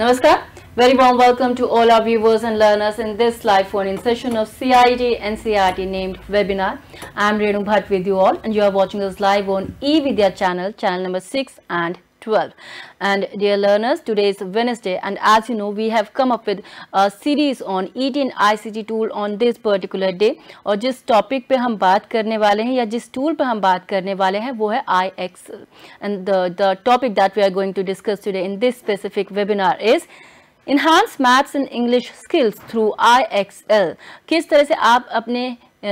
Namaskar. Very warm welcome to all our viewers and learners in this live phone-in session of CIT and C.R.T. named webinar. I am Renu Bhatt with you all and you are watching us live on eVidya channel, channel number 6 and 12 and dear learners today is Wednesday and as you know we have come up with a series on ET and ICT tool on this particular day और जिस topic pe hum baat karne wale hain ya jis tool pe hum baat karne wale hain wo hai IX and the the topic that we are going to discuss today in this specific webinar is Enhance Maths and English Skills through IXL किस तरह से आप अपने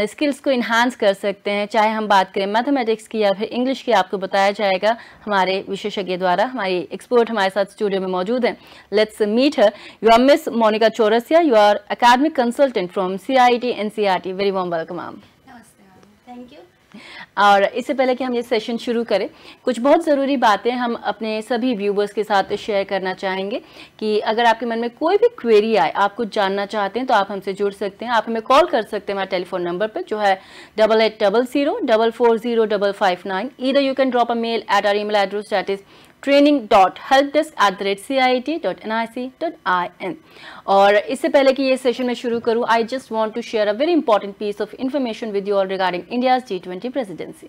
skills को enhance कर सकते हैं चाहे हम बात करें मैथमेटिक्स की या फिर इंग्लिश की आपको बताया जाएगा हमारे विशेषज्ञ द्वारा हमारी एक्सपर्ट हमारे साथ स्टूडियो में मौजूद हैं let's meet her you are miss Monika Chaurasia you are academic consultant from C I T N C R T very warm welcome ma'am thank you और इससे पहले कि हम ये सेशन शुरू करें कुछ बहुत ज़रूरी बातें हम अपने सभी व्यूवर्स के साथ शेयर करना चाहेंगे कि अगर आपके मन में कोई भी क्वेरी आए आप कुछ जानना चाहते हैं तो आप हमसे जुड़ सकते हैं आप हमें कॉल कर सकते हैं हमारे टेलीफोन नंबर पर जो है double eight double zero double four zero double five nine इधर you can drop a mail at our email address that is training dot help desk at the rate C I T dot N I C dot I N और इससे पहले कि ये session में शुरू करूँ I just want to share a very important piece of information with you all regarding India's ji twenty presidency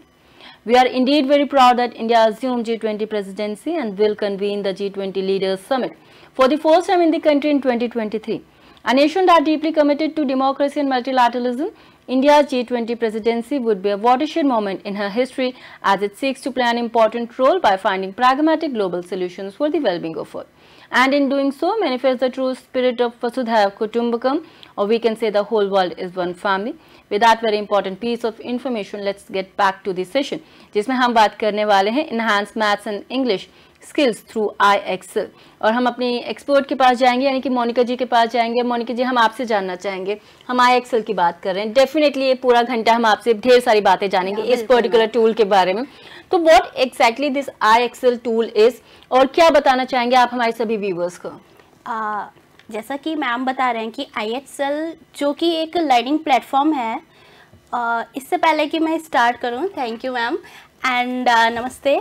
we are indeed very proud that India assume G twenty presidency and will convene the G twenty leaders summit for the first time in the country in twenty twenty three and ASEAN are deeply committed to democracy and multilateralism India's G20 presidency would be a watershed moment in her history as it seeks to play an important role by finding pragmatic global solutions for the well-being of all. And in doing so, manifests the true spirit of *Vasudha Kutumbakam or we can say the whole world is one family. With that very important piece of information, let's get back to the session. जिसमें हम बात करने वाले हैं enhanced maths and English skills through I excel और हम अपने expert के पास जाएंगे यानी कि मोनिका जी के पास जाएंगे मोनिका जी हम आपसे जानना चाहेंगे हम आई एक्सल की बात कर रहे हैं डेफिनेटली ये पूरा घंटा हम आपसे ढेर सारी बातें जानेंगे हाँ, इस पर्टिकुलर टूल के बारे में तो what exactly this I excel tool is और क्या बताना चाहेंगे आप हमारे सभी व्यूवर्स को आ, जैसा कि मैम बता रहे हैं कि आई एक्सल जो कि एक लर्निंग प्लेटफॉर्म है आ, इससे पहले कि मैं स्टार्ट करूँ थैंक यू मैम एंड नमस्ते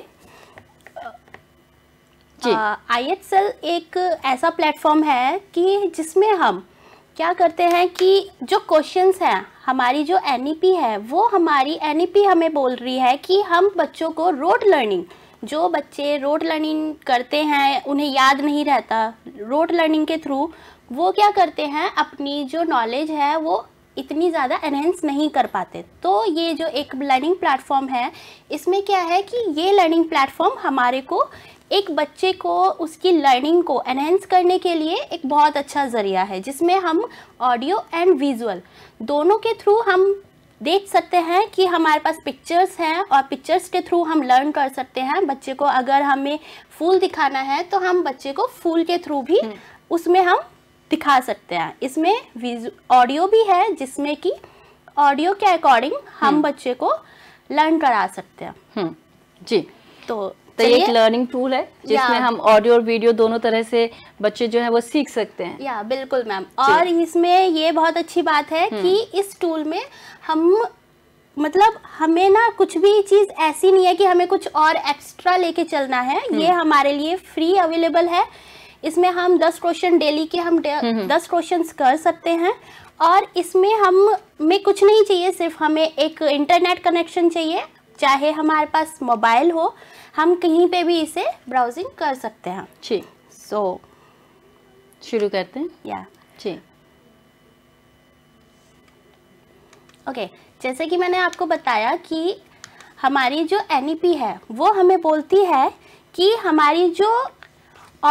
आई एच सेल एक ऐसा प्लेटफॉर्म है कि जिसमें हम क्या करते हैं कि जो क्वेश्चंस हैं हमारी जो एन e है वो हमारी एन e हमें बोल रही है कि हम बच्चों को रोड लर्निंग जो बच्चे रोड लर्निंग करते हैं उन्हें याद नहीं रहता रोड लर्निंग के थ्रू वो क्या करते हैं अपनी जो नॉलेज है वो इतनी ज़्यादा एनहेंस नहीं कर पाते तो ये जो एक लर्निंग प्लेटफॉर्म है इसमें क्या है कि ये लर्निंग प्लेटफॉर्म हमारे को एक बच्चे को उसकी लर्निंग को एनहेंस करने के लिए एक बहुत अच्छा ज़रिया है जिसमें हम ऑडियो एंड विजुअल दोनों के थ्रू हम देख सकते हैं कि हमारे पास पिक्चर्स हैं और पिक्चर्स के थ्रू हम लर्न कर सकते हैं बच्चे को अगर हमें फूल दिखाना है तो हम बच्चे को फूल के थ्रू भी हम्म। उसमें हम दिखा सकते हैं इसमें ऑडियो भी है जिसमें कि ऑडियो के अकॉर्डिंग हम हम्म। बच्चे को लर्न करा सकते हैं हम्म। जी तो तो ये एक लर्निंग टूल है जिसमें हम ऑडियो और वीडियो दोनों तरह से बच्चे जो है वो सीख सकते हैं या बिल्कुल मैम और इसमें ये बहुत अच्छी बात है हम्म। कि इस टूल में हम मतलब हमें ना कुछ भी चीज़ ऐसी नहीं है कि हमें कुछ और एक्स्ट्रा लेके चलना है हम्म। ये हमारे लिए फ्री अवेलेबल है इसमें हम दस क्वेश्चन डेली के हम हम्म। दस क्वेश्चन कर सकते हैं और इसमें हम में कुछ नहीं चाहिए सिर्फ हमें एक इंटरनेट कनेक्शन चाहिए चाहे हमारे पास मोबाइल हो हम कहीं पे भी इसे ब्राउजिंग कर सकते हैं जी सो so, शुरू करते हैं या जी ओके जैसे कि मैंने आपको बताया कि हमारी जो एन e है वो हमें बोलती है कि हमारी जो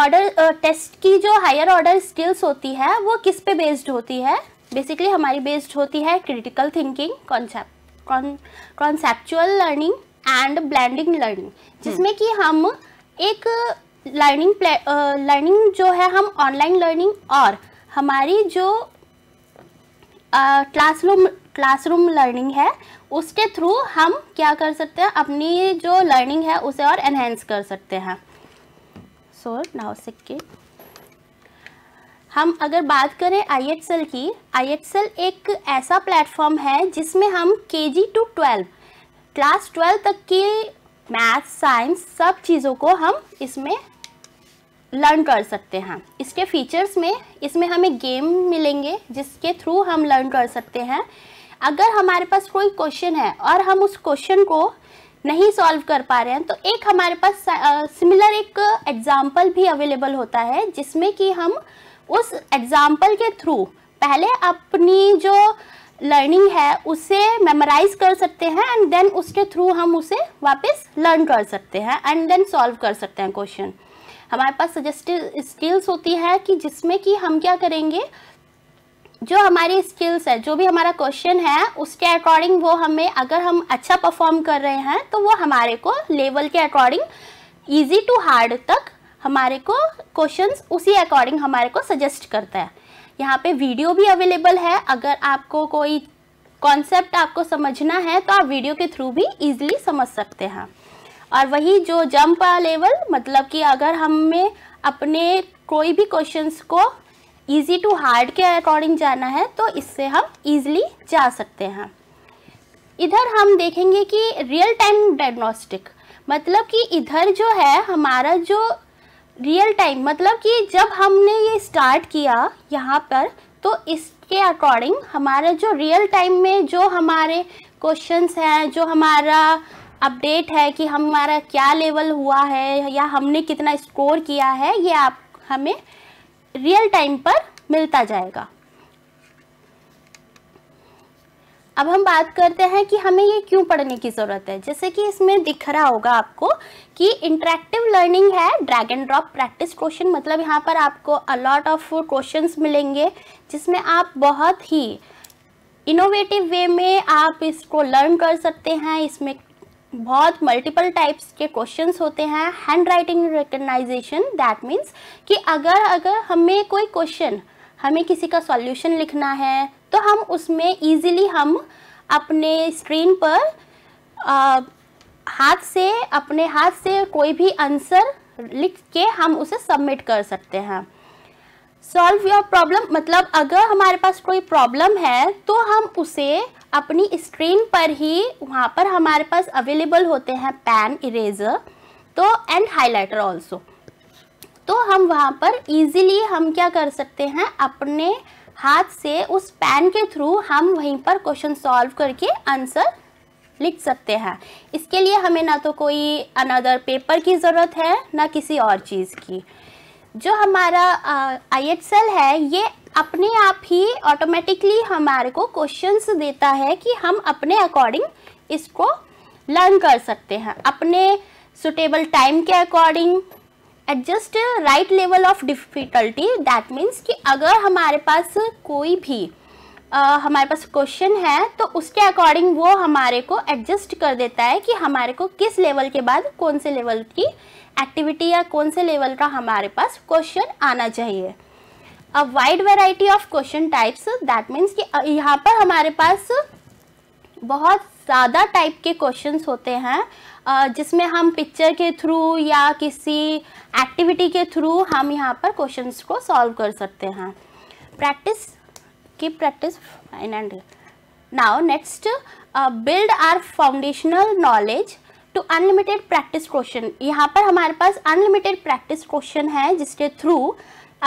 ऑर्डर टेस्ट की जो हायर ऑर्डर स्किल्स होती है वो किस पे बेस्ड होती है बेसिकली हमारी बेस्ड होती है critical thinking concept conceptual learning and blending learning जिसमें हम्म। कि हम एक लर्निंग लर्निंग जो है हम ऑनलाइन लर्निंग और हमारी जो क्लासरूम क्लासरूम लर्निंग है उसके थ्रू हम क्या कर सकते हैं अपनी जो लर्निंग है उसे और एनहेंस कर सकते हैं सो नाउ सिक्के हम अगर बात करें आई की आई एक ऐसा प्लेटफॉर्म है जिसमें हम K G to twelve class twelve तक की मैथ साइंस सब चीज़ों को हम इसमें लर्न कर सकते हैं इसके फीचर्स में इसमें हमें गेम मिलेंगे जिसके थ्रू हम लर्न कर सकते हैं अगर हमारे पास कोई क्वेश्चन है और हम उस क्वेश्चन को नहीं सॉल्व कर पा रहे हैं तो एक हमारे पास सिमिलर एक एग्ज़ाम्पल भी अवेलेबल होता है जिसमें कि हम उस एग्ज़ाम्पल के थ्रू पहले अपनी जो लर्निंग है उसे मेमोराइज कर सकते हैं एंड देन उसके थ्रू हम उसे वापस लर्न कर सकते हैं एंड देन सॉल्व कर सकते हैं क्वेश्चन हमारे पास सजेस्टिव स्किल्स होती है कि जिसमें कि हम क्या करेंगे जो हमारी स्किल्स है जो भी हमारा क्वेश्चन है उसके अकॉर्डिंग वो हमें अगर हम अच्छा परफॉर्म कर रहे हैं तो वो हमारे को लेवल के अकॉर्डिंग ईजी टू हार्ड तक हमारे को क्वेश्चंस उसी अकॉर्डिंग हमारे को सजेस्ट करता है यहाँ पे वीडियो भी अवेलेबल है अगर आपको कोई कॉन्सेप्ट आपको समझना है तो आप वीडियो के थ्रू भी इजीली समझ सकते हैं और वही जो जंप लेवल मतलब कि अगर हमें अपने कोई भी क्वेश्चंस को इजी टू हार्ड के अकॉर्डिंग जाना है तो इससे हम इजीली जा सकते हैं इधर हम देखेंगे कि रियल टाइम डायग्नोस्टिक मतलब कि इधर जो है हमारा जो रियल टाइम मतलब कि जब हमने ये स्टार्ट किया यहाँ पर तो इसके अकॉर्डिंग हमारे जो रियल टाइम में जो हमारे क्वेश्चंस हैं जो हमारा अपडेट है कि हमारा क्या लेवल हुआ है या हमने कितना स्कोर किया है ये आप हमें रियल टाइम पर मिलता जाएगा अब हम बात करते हैं कि हमें ये क्यों पढ़ने की ज़रूरत है जैसे कि इसमें दिख रहा होगा आपको कि इंटरेक्टिव लर्निंग है drag and drop practice question मतलब यहाँ पर आपको अलॉट ऑफ क्वेश्चन मिलेंगे जिसमें आप बहुत ही इनोवेटिव वे में आप इसको लर्न कर सकते हैं इसमें बहुत मल्टीपल टाइप्स के क्वेश्चंस होते हैं handwriting recognition that means कि अगर अगर हमें कोई क्वेश्चन हमें किसी का सॉल्यूशन लिखना है तो हम उसमें ईजिली हम अपने स्क्रीन पर आ, हाथ से अपने हाथ से कोई भी आंसर लिख के हम उसे सबमिट कर सकते हैं सॉल्व योर प्रॉब्लम मतलब अगर हमारे पास कोई प्रॉब्लम है तो हम उसे अपनी स्क्रीन पर ही वहाँ पर हमारे पास अवेलेबल होते हैं पेन इरेजर तो एंड हाईलाइटर ऑल्सो तो हम वहाँ पर इजीली हम क्या कर सकते हैं अपने हाथ से उस पेन के थ्रू हम वहीं पर क्वेश्चन सॉल्व करके आंसर लिख सकते हैं इसके लिए हमें ना तो कोई अनदर पेपर की ज़रूरत है ना किसी और चीज़ की जो हमारा आई सेल है ये अपने आप ही ऑटोमेटिकली हमारे को क्वेश्चंस देता है कि हम अपने अकॉर्डिंग इसको लर्न कर सकते हैं अपने सुटेबल टाइम के according adjust right level of difficulty that means कि अगर हमारे पास कोई भी आ, हमारे पास क्वेश्चन है तो उसके अकॉर्डिंग वो हमारे को एडजस्ट कर देता है कि हमारे को किस लेवल के बाद कौन से लेवल की एक्टिविटी या कौन से लेवल का हमारे पास क्वेश्चन आना चाहिए a wide variety of question types that means कि यहाँ पर हमारे पास बहुत ज़्यादा टाइप के क्वेश्चंस होते हैं जिसमें हम पिक्चर के थ्रू या किसी एक्टिविटी के थ्रू हम यहाँ पर क्वेश्चंस को सॉल्व कर सकते हैं प्रैक्टिस की practice fine and now next build our foundational knowledge to unlimited practice question यहाँ पर हमारे पास अनलिमिटेड प्रैक्टिस क्वेश्चन है जिसके थ्रू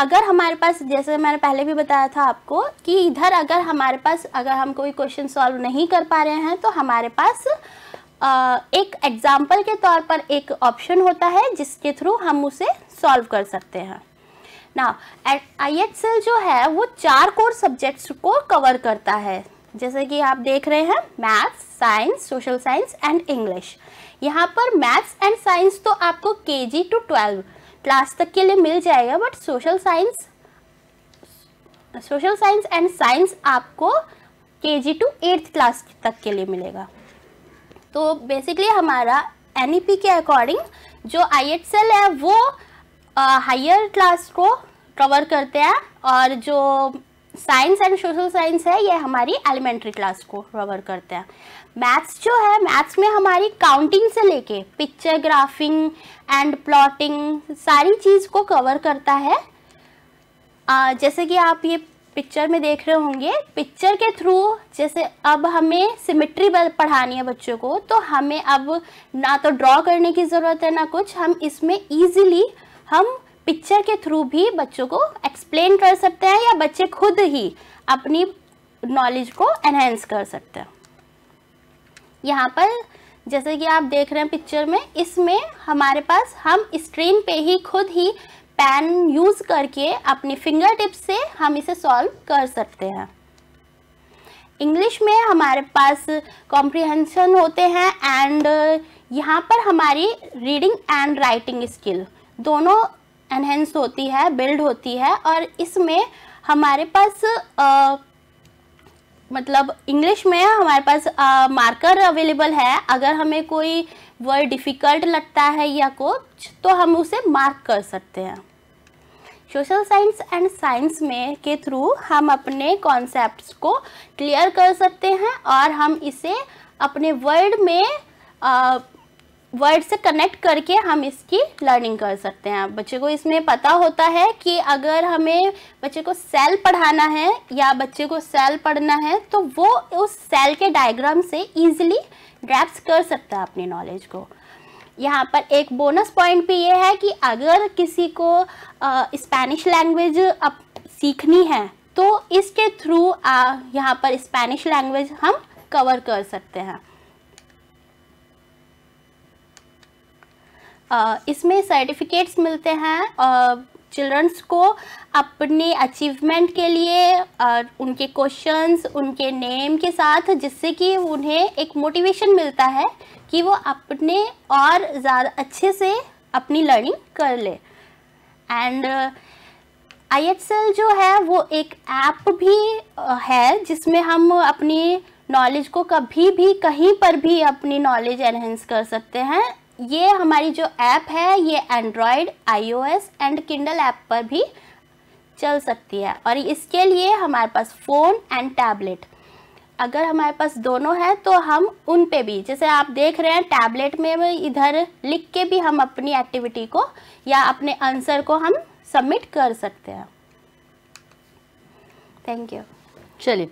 अगर हमारे पास जैसे मैंने पहले भी बताया था आपको कि इधर अगर हमारे पास अगर हम कोई क्वेश्चन सॉल्व नहीं कर पा रहे हैं तो हमारे पास एक एग्जाम्पल के तौर पर एक ऑप्शन होता है जिसके थ्रू हम उसे सॉल्व कर सकते हैं ना आई एच जो है वो चार कोर सब्जेक्ट्स को कवर करता है जैसे कि आप देख रहे हैं maths science social science and English यहाँ पर मैथ्स एंड साइंस तो आपको K G to twelve class तक के लिए मिल जाएगा but social science social science and science आपको K G to eighth class तक के लिए मिलेगा तो बेसिकली हमारा एन e के अकॉर्डिंग जो आई e है वो हायर क्लास को कवर करते हैं और जो साइंस एंड सोशल साइंस है ये हमारी एलिमेंट्री क्लास को कवर करते हैं मैथ्स जो है मैथ्स में हमारी काउंटिंग से लेके पिक्चर ग्राफिंग एंड प्लॉटिंग सारी चीज़ को कवर करता है आ, जैसे कि आप ये पिक्चर में देख रहे होंगे पिक्चर के थ्रू जैसे अब हमें सिमेट्री पढ़ानी है बच्चों को तो हमें अब ना तो ड्रॉ करने की ज़रूरत है ना कुछ हम इसमें ईजिली हम पिक्चर के थ्रू भी बच्चों को एक्सप्लेन कर सकते हैं या बच्चे खुद ही अपनी नॉलेज को एनहेंस कर सकते हैं यहाँ पर जैसे कि आप देख रहे हैं पिक्चर में इसमें हमारे पास हम स्क्रीन पे ही खुद ही पेन यूज़ करके अपनी फिंगर टिप्स से हम इसे सॉल्व कर सकते हैं इंग्लिश में हमारे पास कॉम्प्रिहेंशन होते हैं एंड यहाँ पर हमारी रीडिंग एंड राइटिंग स्किल दोनों एनहेंस होती है बिल्ड होती है और इसमें हमारे पास आ, मतलब इंग्लिश में हमारे पास आ, मार्कर अवेलेबल है अगर हमें कोई वर्ड डिफ़िकल्ट लगता है या कुछ तो हम उसे मार्क कर सकते हैं सोशल साइंस एंड साइंस में के थ्रू हम अपने कॉन्सेप्ट्स को क्लियर कर सकते हैं और हम इसे अपने वर्ड में आ, वर्ड से कनेक्ट करके हम इसकी लर्निंग कर सकते हैं बच्चे को इसमें पता होता है कि अगर हमें बच्चे को सेल पढ़ाना है या बच्चे को सेल पढ़ना है तो वो उस सेल के डायग्राम से इजीली ग्रैप्स कर सकता है अपनी नॉलेज को यहाँ पर एक बोनस पॉइंट भी ये है कि अगर किसी को स्पेनिश लैंग्वेज अब सीखनी है तो इसके थ्रू यहाँ पर स्पेनिश लैंग्वेज हम कवर कर सकते हैं इसमें सर्टिफिकेट्स मिलते हैं चिल्ड्रंस को अपने अचीवमेंट के लिए और उनके क्वेश्चंस उनके नेम के साथ जिससे कि उन्हें एक मोटिवेशन मिलता है कि वो अपने और ज़्यादा अच्छे से अपनी लर्निंग कर ले एंड आई एच जो है वो एक ऐप भी है जिसमें हम अपनी नॉलेज को कभी भी कहीं पर भी अपनी नॉलेज एनहेंस कर सकते हैं ये हमारी जो ऐप है ये Android iOS and Kindle app पर भी चल सकती है और इसके लिए हमारे पास फ़ोन एंड टैबलेट अगर हमारे पास दोनों है तो हम उन पे भी जैसे आप देख रहे हैं टैबलेट में इधर लिख के भी हम अपनी एक्टिविटी को या अपने आंसर को हम सबमिट कर सकते हैं थैंक यू चलिए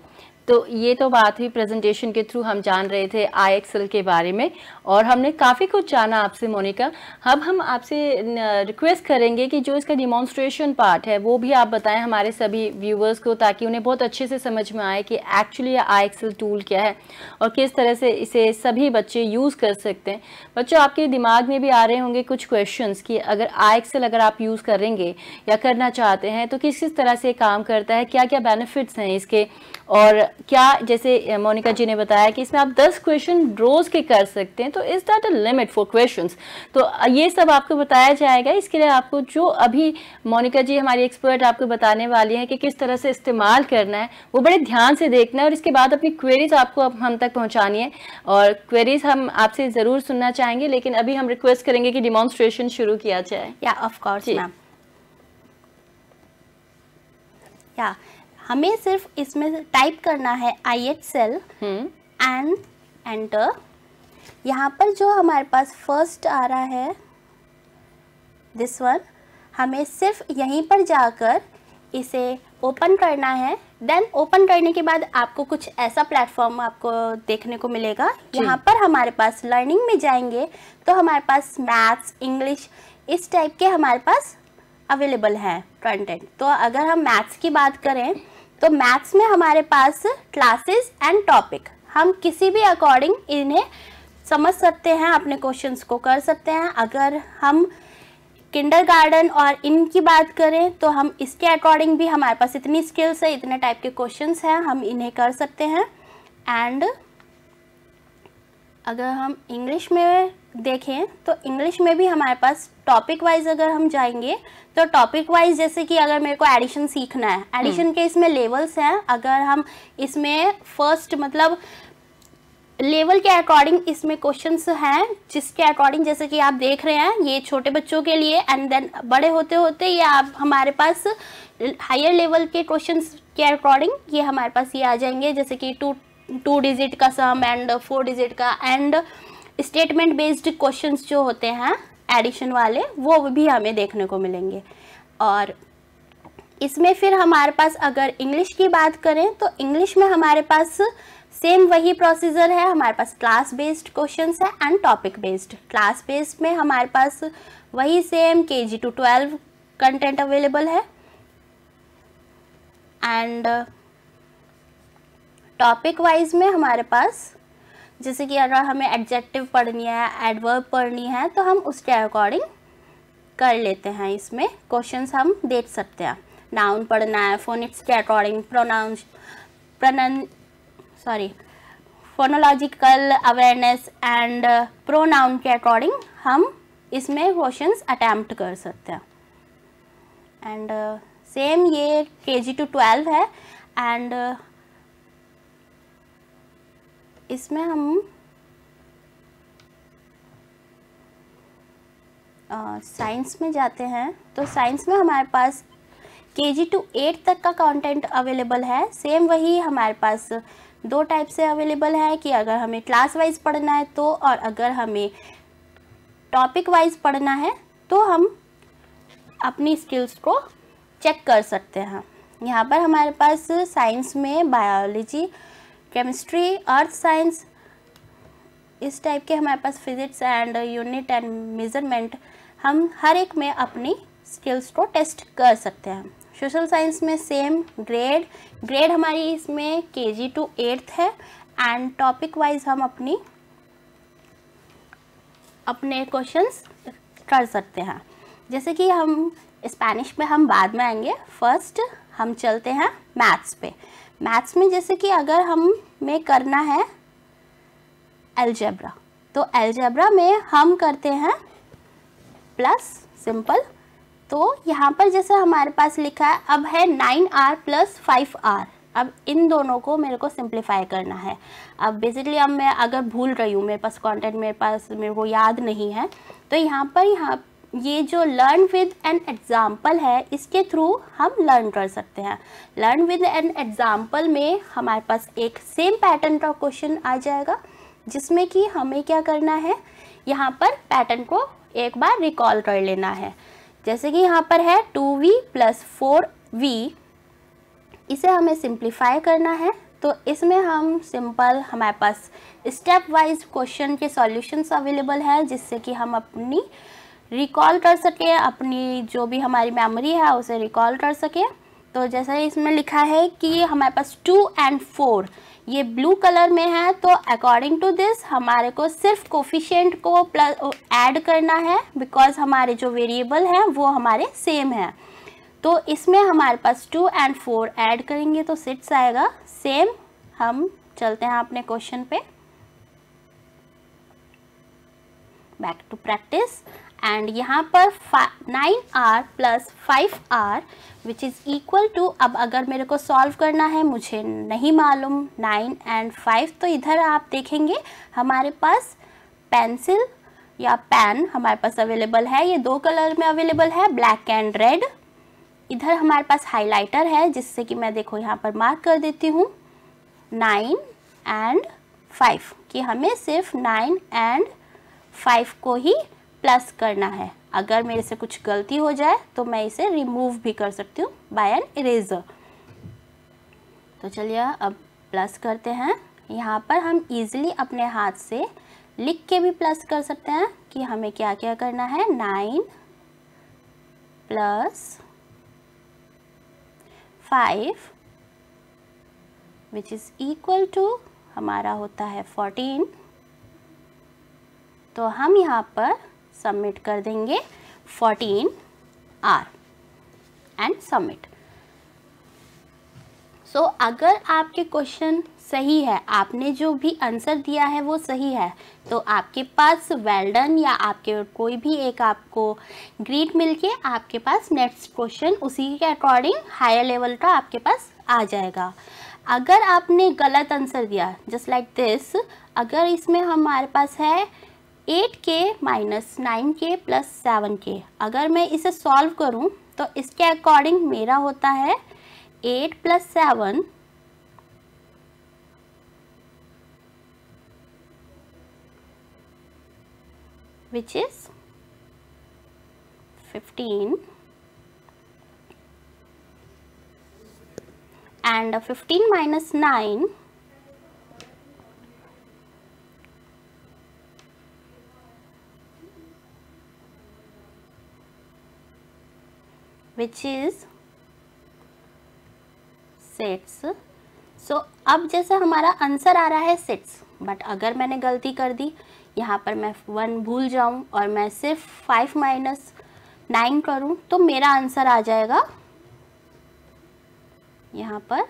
तो ये तो बात हुई प्रेजेंटेशन के थ्रू हम जान रहे थे आई के बारे में और हमने काफ़ी कुछ जाना आपसे मोनिका अब हम आपसे रिक्वेस्ट करेंगे कि जो इसका डिमॉन्स्ट्रेशन पार्ट है वो भी आप बताएं हमारे सभी व्यूवर्स को ताकि उन्हें बहुत अच्छे से समझ में आए कि एक्चुअली आई टूल क्या है और किस तरह से इसे सभी बच्चे यूज़ कर सकते हैं बच्चों आपके दिमाग में भी आ रहे होंगे कुछ क्वेश्चन कि अगर आई अगर आप यूज़ करेंगे या करना चाहते हैं तो किस किस तरह से काम करता है क्या क्या बेनिफिट्स हैं इसके और क्या जैसे मोनिका जी ने बताया कि इसमें आप 10 क्वेश्चन रोज के कर सकते हैं तो इज़ दैट तो, अ लिमिट फॉर क्वेश्चन तो ये सब आपको बताया जाएगा इसके लिए आपको जो अभी मोनिका जी हमारी एक्सपर्ट आपको बताने वाली हैं कि किस तरह से इस्तेमाल करना है वो बड़े ध्यान से देखना है और इसके बाद अपनी क्वेरीज आपको अब हम तक पहुँचानी है और क्वेरीज हम आपसे ज़रूर सुनना चाहेंगे लेकिन अभी हम रिक्वेस्ट करेंगे कि डिमॉन्स्ट्रेशन शुरू किया जाए या ऑफकोर्स मैम या हमें सिर्फ इसमें टाइप करना है I X L and enter यहाँ पर जो हमारे पास फर्स्ट आ रहा है दिस वन हमें सिर्फ यहीं पर जाकर इसे ओपन करना है देन ओपन करने के बाद आपको कुछ ऐसा प्लेटफॉर्म आपको देखने को मिलेगा यहाँ पर हमारे पास लर्निंग में जाएंगे तो हमारे पास मैथ्स इंग्लिश इस टाइप के हमारे पास अवेलेबल हैं कंटेंट तो अगर हम मैथ्स की बात करें तो मैथ्स में हमारे पास क्लासेस एंड टॉपिक हम किसी भी अकॉर्डिंग इन्हें समझ सकते हैं अपने क्वेश्चंस को कर सकते हैं अगर हम गार्डन और इनकी बात करें तो हम इसके अकॉर्डिंग भी हमारे पास इतनी स्किल्स है इतने टाइप के क्वेश्चंस हैं हम इन्हें कर सकते हैं एंड अगर हम इंग्लिश में देखें तो इंग्लिश में भी हमारे पास टॉपिक वाइज अगर हम जाएंगे तो टॉपिक वाइज जैसे कि अगर मेरे को एडिशन सीखना है एडिशन हम्म। के इसमें लेवल्स हैं अगर हम इसमें फर्स्ट मतलब लेवल के अकॉर्डिंग इसमें क्वेश्चंस हैं जिसके अकॉर्डिंग जैसे कि आप देख रहे हैं ये छोटे बच्चों के लिए एंड देन बड़े होते होते ये आप हमारे पास हायर लेवल के क्वेश्चंस के अकॉर्डिंग ये हमारे पास ये आ जाएंगे जैसे कि टू टू डिजिट का सम एंड फोर डिजिट का एंड स्टेटमेंट बेस्ड क्वेश्चन जो होते हैं एडिशन वाले वो भी हमें देखने को मिलेंगे और इसमें फिर हमारे पास अगर इंग्लिश की बात करें तो इंग्लिश में हमारे पास सेम वही प्रोसीजर है हमारे पास क्लास बेस्ड क्वेश्चंस है and topic based class based में हमारे पास वही same K G to twelve content available है एंड टॉपिक वाइज में हमारे पास जैसे कि अगर हमें एडजेक्टिव पढ़नी है एडवर्ब पढ़नी है तो हम उसके अकॉर्डिंग कर लेते हैं इसमें क्वेश्चन हम देख सकते हैं नाउन पढ़ना है फोनिक्स के अकॉर्डिंग प्रोनाउंस प्रनन sorry phonological awareness and pronoun के अकॉर्डिंग हम इसमें क्वेश्चन अटैम्प्ट कर सकते हैं एंड सेम uh, ये के जी टू ट्वेल्व है एंड uh, इसमें हम साइंस में जाते हैं तो साइंस में हमारे पास के जी टू एट तक का कंटेंट अवेलेबल है सेम वही हमारे पास दो टाइप से अवेलेबल है कि अगर हमें क्लास वाइज पढ़ना है तो और अगर हमें टॉपिक वाइज पढ़ना है तो हम अपनी स्किल्स को चेक कर सकते हैं यहाँ पर हमारे पास साइंस में बायोलॉजी केमिस्ट्री अर्थ साइंस इस टाइप के हमारे पास physics and unit and measurement हम हर एक में अपनी स्किल्स को टेस्ट कर सकते हैं सोशल साइंस में सेम ग्रेड ग्रेड हमारी इसमें के जी टू एट्थ है एंड टॉपिक वाइज हम अपनी अपने क्वेश्चंस कर सकते हैं जैसे कि हम स्पेनिश में हम बाद में आएंगे फर्स्ट हम चलते हैं मैथ्स पे मैथ्स में जैसे कि अगर हम में करना है एल्जेब्रा तो एल्जेब्रा में हम करते हैं प्लस सिंपल तो यहाँ पर जैसे हमारे पास लिखा है अब है nine R plus five R अब इन दोनों को मेरे को सिंप्लीफाई करना है अब बेसिकली अब मैं अगर भूल रही हूँ मेरे पास कॉन्टेंट मेरे पास मेरे को याद नहीं है तो यहाँ पर यहाँ ये जो लर्न विद एन एग्ज़ाम्पल है इसके थ्रू हम लर्न कर सकते हैं लर्न विद एन एग्ज़ाम्पल में हमारे पास एक सेम पैटर्न का क्वेश्चन आ जाएगा जिसमें कि हमें क्या करना है यहाँ पर पैटर्न को एक बार रिकॉल कर लेना है जैसे कि यहाँ पर है two V plus four V इसे हमें सिंप्लीफाई करना है तो इसमें हम सिंपल हमारे पास स्टेप वाइज क्वेश्चन के सॉल्यूशंस अवेलेबल हैं जिससे कि हम अपनी रिकॉल कर सके अपनी जो भी हमारी मेमोरी है उसे रिकॉल कर सके तो जैसा इसमें लिखा है कि हमारे पास टू एंड फोर ये ब्लू कलर में है तो अकॉर्डिंग टू दिस हमारे को सिर्फ कोफिशेंट को प्लस ऐड करना है बिकॉज हमारे जो वेरिएबल हैं वो हमारे सेम हैं तो इसमें हमारे पास टू एंड फोर ऐड करेंगे तो सिक्स आएगा सेम हम चलते हैं अपने क्वेश्चन पे बैक टू प्रैक्टिस एंड यहाँ पर nine R plus five R which is equal to अब अगर मेरे को सॉल्व करना है मुझे नहीं मालूम नाइन एंड फाइव तो इधर आप देखेंगे हमारे पास पेंसिल या पेन हमारे पास अवेलेबल है ये दो कलर में अवेलेबल है ब्लैक एंड रेड इधर हमारे पास हाइलाइटर है जिससे कि मैं देखो यहाँ पर मार्क कर देती हूँ नाइन एंड फाइव कि हमें सिर्फ नाइन एंड फाइव को ही प्लस करना है अगर मेरे से कुछ गलती हो जाए तो मैं इसे रिमूव भी कर सकती हूँ बाय एन इरेजर तो चलिए अब प्लस करते हैं यहाँ पर हम इजीली अपने हाथ से लिख के भी प्लस कर सकते हैं कि हमें क्या क्या करना है nine plus five which is equal to हमारा होता है फोर्टीन तो हम यहाँ पर सबमिट कर देंगे fourteen R and submit so अगर आपके क्वेश्चन सही है आपने जो भी आंसर दिया है वो सही है तो आपके पास वेल्डन well या आपके कोई भी एक आपको ग्रीड मिलके आपके पास नेक्स्ट क्वेश्चन उसी के अकॉर्डिंग हायर लेवल का आपके पास आ जाएगा अगर आपने गलत आंसर दिया जस्ट लाइक दिस अगर इसमें हमारे पास है eight K minus nine K plus seven K अगर मैं इसे सॉल्व करूं तो इसके अकॉर्डिंग मेरा होता है eight plus seven which is fifteen and fifteen minus nine which is sets so so, अब जैसे हमारा आंसर आ रहा है सिट्स बट अगर मैंने गलती कर दी यहाँ पर मैं वन भूल जाऊँ और मैं सिर्फ फाइव माइनस नाइन करूँ तो मेरा आंसर आ जाएगा यहाँ पर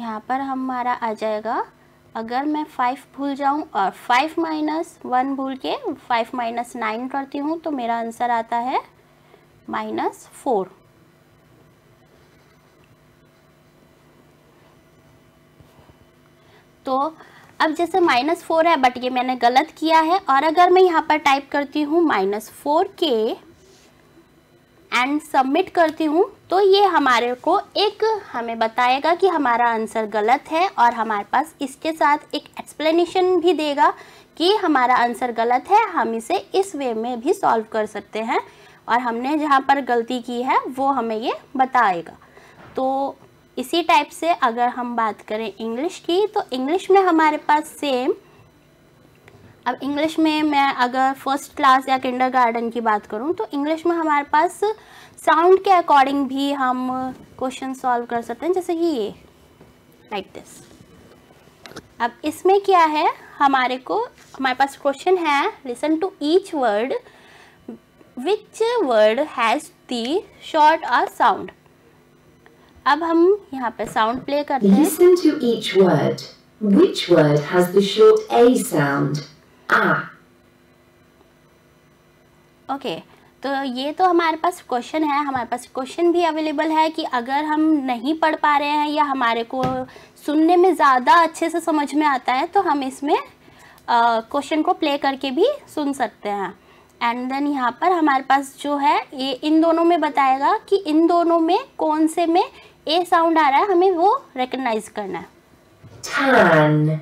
यहाँ पर हमारा आ जाएगा अगर मैं फाइव भूल जाऊँ और फाइव माइनस वन भूल के फाइव माइनस नाइन करती हूँ तो मेरा आंसर आता है माइनस फोर तो अब जैसे माइनस फोर है बट ये मैंने गलत किया है और अगर मैं यहाँ पर टाइप करती हूँ minus four K and submit करती हूँ तो ये हमारे को एक हमें बताएगा कि हमारा आंसर गलत है और हमारे पास इसके साथ एक एक्सप्लेनेशन भी देगा कि हमारा आंसर गलत है हम इसे इस वे में भी सॉल्व कर सकते हैं और हमने जहाँ पर गलती की है वो हमें ये बताएगा तो इसी टाइप से अगर हम बात करें इंग्लिश की तो इंग्लिश में हमारे पास सेम अब इंग्लिश में मैं अगर फर्स्ट क्लास या किंडरगार्टन की बात करूँ तो इंग्लिश में हमारे पास साउंड के अकॉर्डिंग भी हम क्वेश्चन सॉल्व कर सकते हैं जैसे कि ये लाइक like दिस अब इसमें क्या है हमारे को हमारे पास क्वेश्चन है listen to each word which word has the short और साउंड अब हम यहाँ पे साउंड प्ले करते हैं लिसन टू ईच वर्ड हाँ। Okay okay. तो ये तो हमारे पास क्वेश्चन है हमारे पास क्वेश्चन भी अवेलेबल है कि अगर हम नहीं पढ़ पा रहे हैं या हमारे को सुनने में ज़्यादा अच्छे से समझ में आता है तो हम इसमें क्वेश्चन को प्ले करके भी सुन सकते हैं एंड देन यहाँ पर हमारे पास जो है ये इन दोनों में बताएगा कि इन दोनों में कौन से में ए साउंड आ रहा है हमें वो रिकगनाइज करना है ten,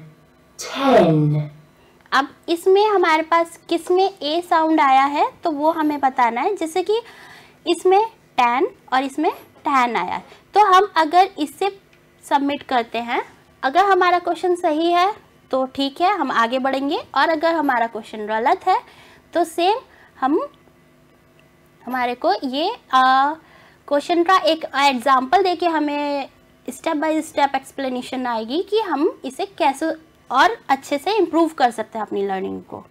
ten. अब इसमें हमारे पास किस में ए साउंड आया है तो वो हमें बताना है जैसे कि इसमें टैन और इसमें टैन आया है तो हम अगर इससे सबमिट करते हैं अगर हमारा क्वेश्चन सही है तो ठीक है हम आगे बढ़ेंगे और अगर हमारा क्वेश्चन गलत है तो सेम हम हमारे को ये क्वेश्चन का एक एग्जांपल देके हमें स्टेप बाय स्टेप एक्सप्लेनेशन आएगी कि हम इसे कैसे और अच्छे से इम्प्रूव कर सकते हैं अपनी लर्निंग को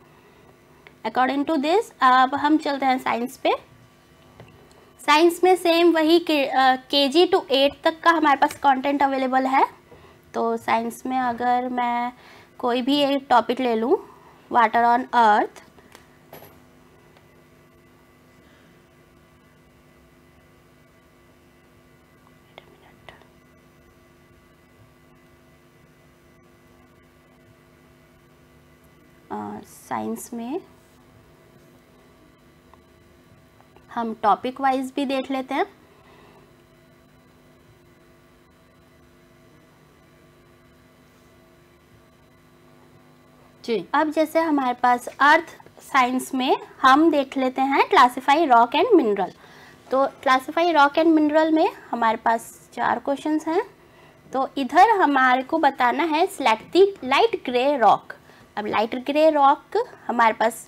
अकॉर्डिंग टू दिस अब हम चलते हैं साइंस पे साइंस में सेम वही के जी टू एट तक का हमारे पास कंटेंट अवेलेबल है तो साइंस में अगर मैं कोई भी एक टॉपिक ले लूँ वाटर ऑन अर्थ साइंस में हम टॉपिक वाइज भी देख लेते हैं जी अब जैसे हमारे पास अर्थ साइंस में हम देख लेते हैं क्लासिफाई रॉक एंड मिनरल तो क्लासिफाई रॉक एंड मिनरल में हमारे पास चार क्वेश्चंस हैं तो इधर हमारे को बताना है select the light grey rock अब लाइट ग्रे रॉक हमारे पास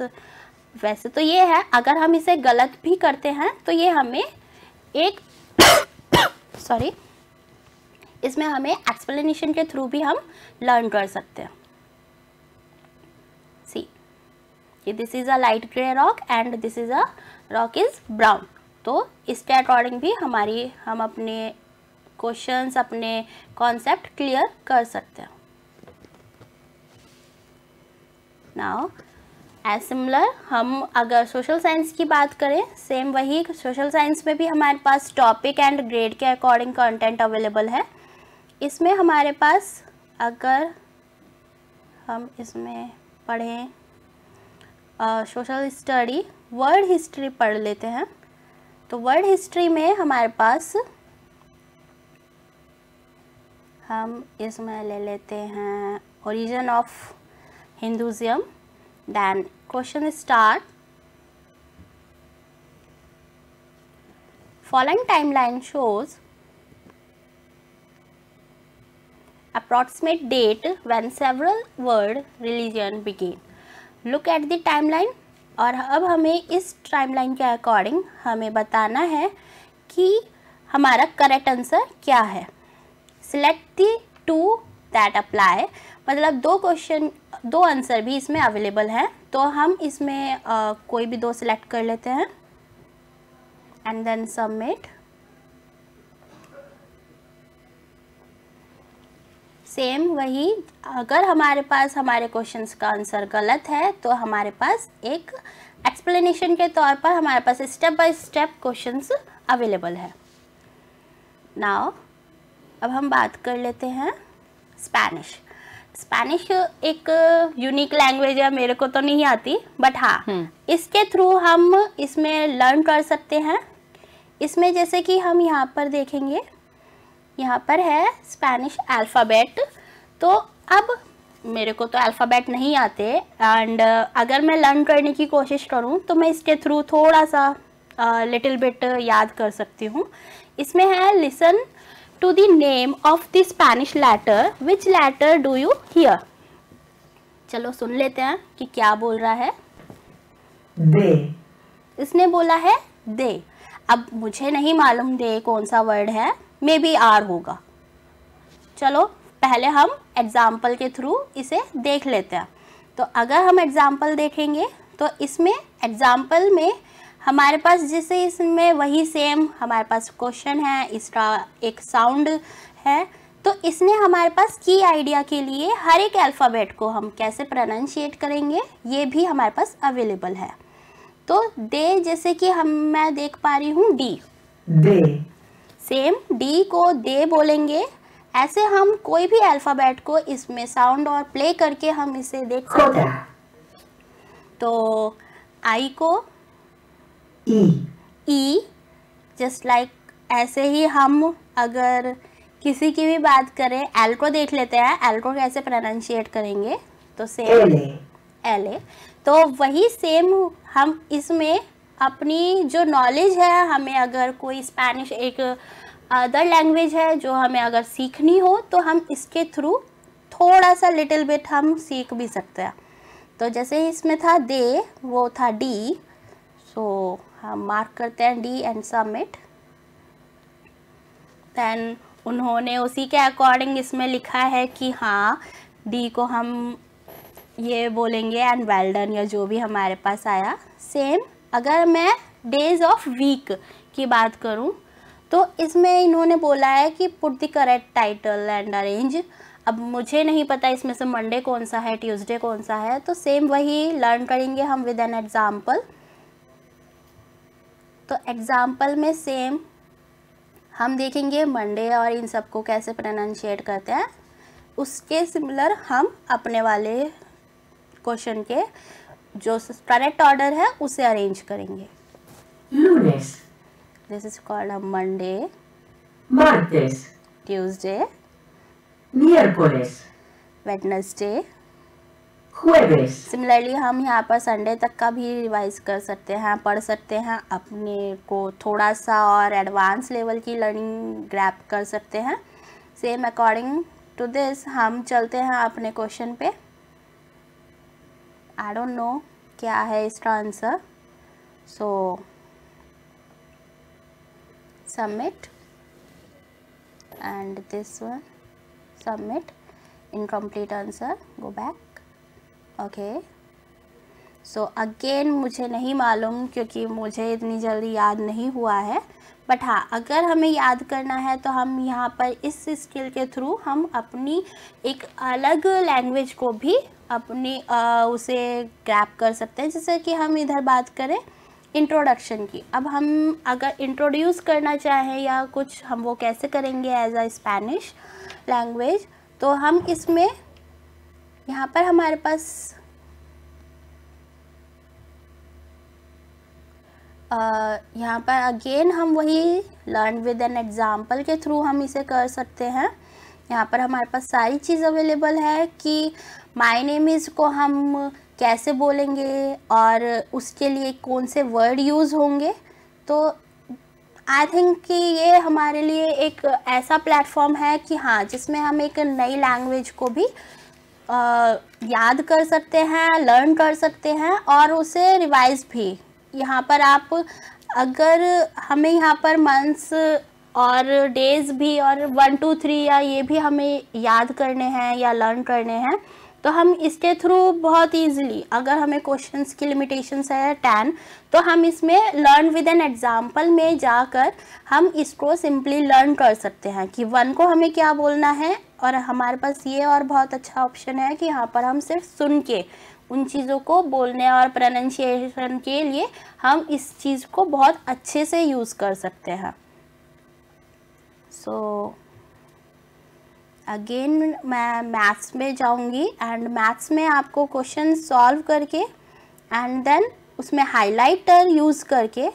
वैसे तो ये है अगर हम इसे गलत भी करते हैं तो ये हमें एक सॉरी इसमें हमें एक्सप्लेनेशन के थ्रू भी हम लर्न कर सकते हैं सी ये this is a light grey rock and this is a rock is brown तो इसके अकॉर्डिंग भी हमारी हम अपने क्वेश्चंस अपने कॉन्सेप्ट क्लियर कर सकते हैं नाउ एज सिमिलर हम अगर सोशल साइंस की बात करें सेम वही सोशल साइंस में भी हमारे पास टॉपिक एंड ग्रेड के अकॉर्डिंग कंटेंट अवेलेबल है इसमें हमारे पास अगर हम इसमें पढ़ें सोशल स्टडी वर्ल्ड हिस्ट्री पढ़ लेते हैं तो वर्ल्ड हिस्ट्री में हमारे पास हम इसमें ले लेते हैं origin of Hinduism. Then question start. Following timeline shows approximate date when several world religion begin. Look at the timeline और अब हमें इस टाइमलाइन के अकॉर्डिंग हमें बताना है कि हमारा करेक्ट आंसर क्या है select the two that apply मतलब दो क्वेश्चन दो आंसर भी इसमें अवेलेबल हैं तो हम इसमें आ, कोई भी दो सिलेक्ट कर लेते हैं एंड देन सबमिट सेम वही अगर हमारे पास हमारे क्वेश्चंस का आंसर गलत है तो हमारे पास एक एक्सप्लेनेशन के तौर पर हमारे पास step by step questions available now नाउ अब हम बात कर लेते हैं स्पैनिश स्पेनिश एक यूनिक uh, लैंग्वेज है मेरे को तो नहीं आती बट हाँ हम्म। इसके थ्रू हम इसमें लर्न कर सकते हैं इसमें जैसे कि हम यहाँ पर देखेंगे यहाँ पर है स्पेनिश अल्फ़ाबेट तो अब मेरे को तो अल्फ़ाबेट नहीं आते एंड uh, अगर मैं लर्न करने की कोशिश करूँ तो मैं इसके थ्रू थोड़ा सा लिटिल uh, बिट याद कर सकती हूँ इसमें है listen to the name of the Spanish letter. Which letter do you hear? चलो सुन लेते हैं कि क्या बोल रहा है दे इसने बोला है दे अब मुझे नहीं मालूम दे कौन सा वर्ड है मे बी आर होगा चलो पहले हम एग्जाम्पल के थ्रू इसे देख लेते हैं तो अगर हम एग्जाम्पल देखेंगे तो इसमें एग्जाम्पल में हमारे पास जैसे इसमें वही सेम हमारे पास क्वेश्चन है इसका एक साउंड है तो इसमें हमारे पास की आइडिया के लिए हर एक अल्फ़ाबेट को हम कैसे प्रोनाशिएट करेंगे ये भी हमारे पास अवेलेबल है तो दे जैसे कि हम मैं देख पा रही हूँ डी दे सेम डी को दे बोलेंगे ऐसे हम कोई भी अल्फ़ाबेट को इसमें साउंड और प्ले करके हम इसे देख सकते हैं तो आई को ई ई जस्ट लाइक ऐसे ही हम अगर किसी की भी बात करें एल को देख लेते हैं एल को कैसे प्रोनाशिएट करेंगे तो सेम एल ए तो वही सेम हम इसमें अपनी जो नॉलेज है हमें अगर कोई स्पेनिश एक अदर लैंग्वेज है जो हमें अगर सीखनी हो तो हम इसके थ्रू थोड़ा सा लिटिल बिट हम सीख भी सकते हैं तो जैसे इसमें था दे वो था डी सो so, हम हाँ, मार्क करते हैं डी एंड सबमिट देन उन्होंने उसी के अकॉर्डिंग इसमें लिखा है कि हाँ डी को हम ये बोलेंगे एंड वेल्डन या जो भी हमारे पास आया सेम अगर मैं डेज ऑफ वीक की बात करूँ तो इसमें इन्होंने बोला है कि put the correct title and arrange अब मुझे नहीं पता इसमें से मंडे कौन सा है ट्यूसडे कौन सा है तो सेम वही लर्न करेंगे हम विद एन एग्ज़ाम्पल तो एग्ज़ाम्पल में सेम हम देखेंगे मंडे और इन सबको कैसे प्रोनाशिएट करते हैं उसके सिमिलर हम अपने वाले क्वेश्चन के जो करेक्ट ऑर्डर है उसे अरेंज करेंगे this is called Monday a Tuesday Wednesday jueves. Similarly, हम यहाँ पर संडे तक का भी रिवाइज कर सकते हैं पढ़ सकते हैं अपने को थोड़ा सा और एडवांस लेवल की लर्निंग ग्रैप कर सकते हैं सेम अकॉर्डिंग टू दिस हम चलते हैं अपने क्वेश्चन पे आई डोंट नो क्या है इसका answer so submit and this one submit incomplete answer go back okay so again मुझे नहीं मालूम क्योंकि मुझे इतनी जल्दी याद नहीं हुआ है बट हाँ अगर हमें याद करना है तो हम यहाँ पर इस स्किल के थ्रू हम अपनी एक अलग लैंग्वेज को भी अपनी आ, उसे ग्रैप कर सकते हैं जैसे कि हम इधर बात करें इंट्रोडक्शन की अब हम अगर इंट्रोड्यूस करना चाहें या कुछ हम वो कैसे करेंगे एज अ स्पेनिश लैंग्वेज तो हम इसमें यहाँ पर हमारे पास यहाँ पर अगेन हम वही लर्न विद एन एग्ज़ाम्पल के थ्रू हम इसे कर सकते हैं यहाँ पर हमारे पास सारी चीज़ अवेलेबल है कि माई नेम इज़ को हम कैसे बोलेंगे और उसके लिए कौन से वर्ड यूज़ होंगे तो आई थिंक कि ये हमारे लिए एक ऐसा प्लेटफॉर्म है कि हाँ जिसमें हम एक नई लैंग्वेज को भी याद कर सकते हैं लर्न कर सकते हैं और उसे रिवाइज भी यहाँ पर आप अगर हमें यहाँ पर मंथ्स और डेज भी और वन टू थ्री या ये भी हमें याद करने हैं या लर्न करने हैं तो हम इसके थ्रू बहुत इजीली अगर हमें क्वेश्चंस की लिमिटेशंस है टेन तो हम इसमें लर्न विद एन एग्जांपल में जाकर हम इसको सिंपली लर्न कर सकते हैं कि वन को हमें क्या बोलना है और हमारे पास ये और बहुत अच्छा ऑप्शन है कि यहाँ पर हम सिर्फ सुन के उन चीज़ों को बोलने और प्रोनाउंसिएशन के लिए हम इस चीज़ को बहुत अच्छे से यूज़ कर सकते हैं सो अगेन मैं मैथ्स में जाऊंगी एंड मैथ्स में आपको क्वेश्चन सॉल्व करके एंड देन उसमें हाइलाइटर यूज़ करके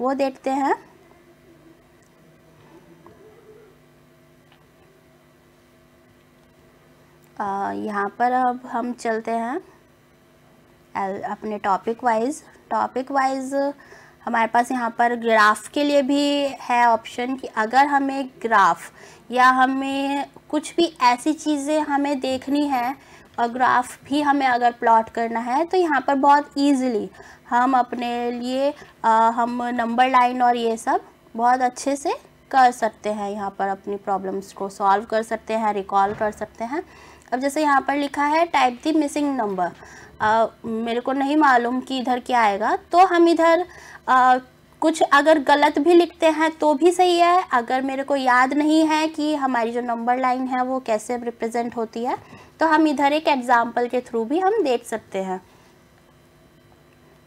वो देखते हैं यहाँ पर अब हम चलते हैं अपने टॉपिक वाइज टॉपिक वाइज हमारे पास यहाँ पर ग्राफ के लिए भी है ऑप्शन कि अगर हमें ग्राफ या हमें कुछ भी ऐसी चीज़ें हमें देखनी है और ग्राफ भी हमें अगर प्लॉट करना है तो यहाँ पर बहुत इजीली हम अपने लिए आ, हम नंबर लाइन और ये सब बहुत अच्छे से कर सकते हैं यहाँ पर अपनी प्रॉब्लम्स को सॉल्व कर सकते हैं रिकॉल कर सकते हैं अब जैसे यहाँ पर लिखा है टाइप दी मिसिंग नंबर मेरे को नहीं मालूम कि इधर क्या आएगा तो हम इधर आ, कुछ अगर गलत भी लिखते हैं तो भी सही है अगर मेरे को याद नहीं है कि हमारी जो नंबर लाइन है वो कैसे रिप्रेजेंट होती है तो हम इधर एक एग्ज़ाम्पल के थ्रू भी हम देख सकते हैं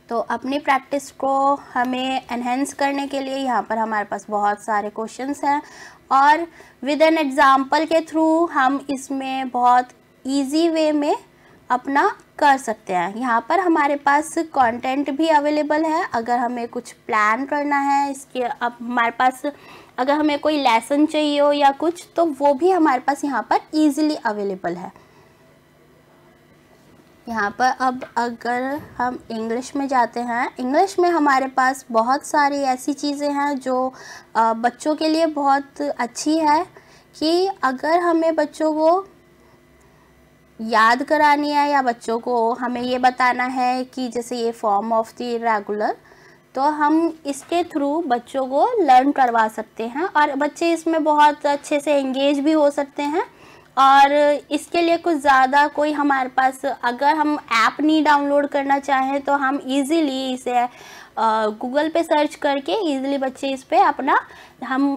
तो अपनी प्रैक्टिस को हमें एनहेंस करने के लिए यहाँ पर हमारे पास बहुत सारे क्वेश्चंस हैं और विद एन एग्ज़ाम्पल के थ्रू हम इसमें बहुत ईजी वे में अपना कर सकते हैं यहाँ पर हमारे पास कंटेंट भी अवेलेबल है अगर हमें कुछ प्लान करना है इसके अब हमारे पास अगर हमें कोई लेसन चाहिए हो या कुछ तो वो भी हमारे पास यहाँ पर ईजिली अवेलेबल है यहाँ पर अब अगर हम इंग्लिश में जाते हैं इंग्लिश में हमारे पास बहुत सारी ऐसी चीज़ें हैं जो बच्चों के लिए बहुत अच्छी है कि अगर हमें बच्चों को याद करानी है या बच्चों को हमें ये बताना है कि जैसे ये फॉर्म ऑफ द रेगुलर तो हम इसके थ्रू बच्चों को लर्न करवा सकते हैं और बच्चे इसमें बहुत अच्छे से एंगेज भी हो सकते हैं और इसके लिए कुछ ज़्यादा कोई हमारे पास अगर हम ऐप नहीं डाउनलोड करना चाहें तो हम इजीली इसे गूगल पे सर्च करके इजीली बच्चे इस पर अपना हम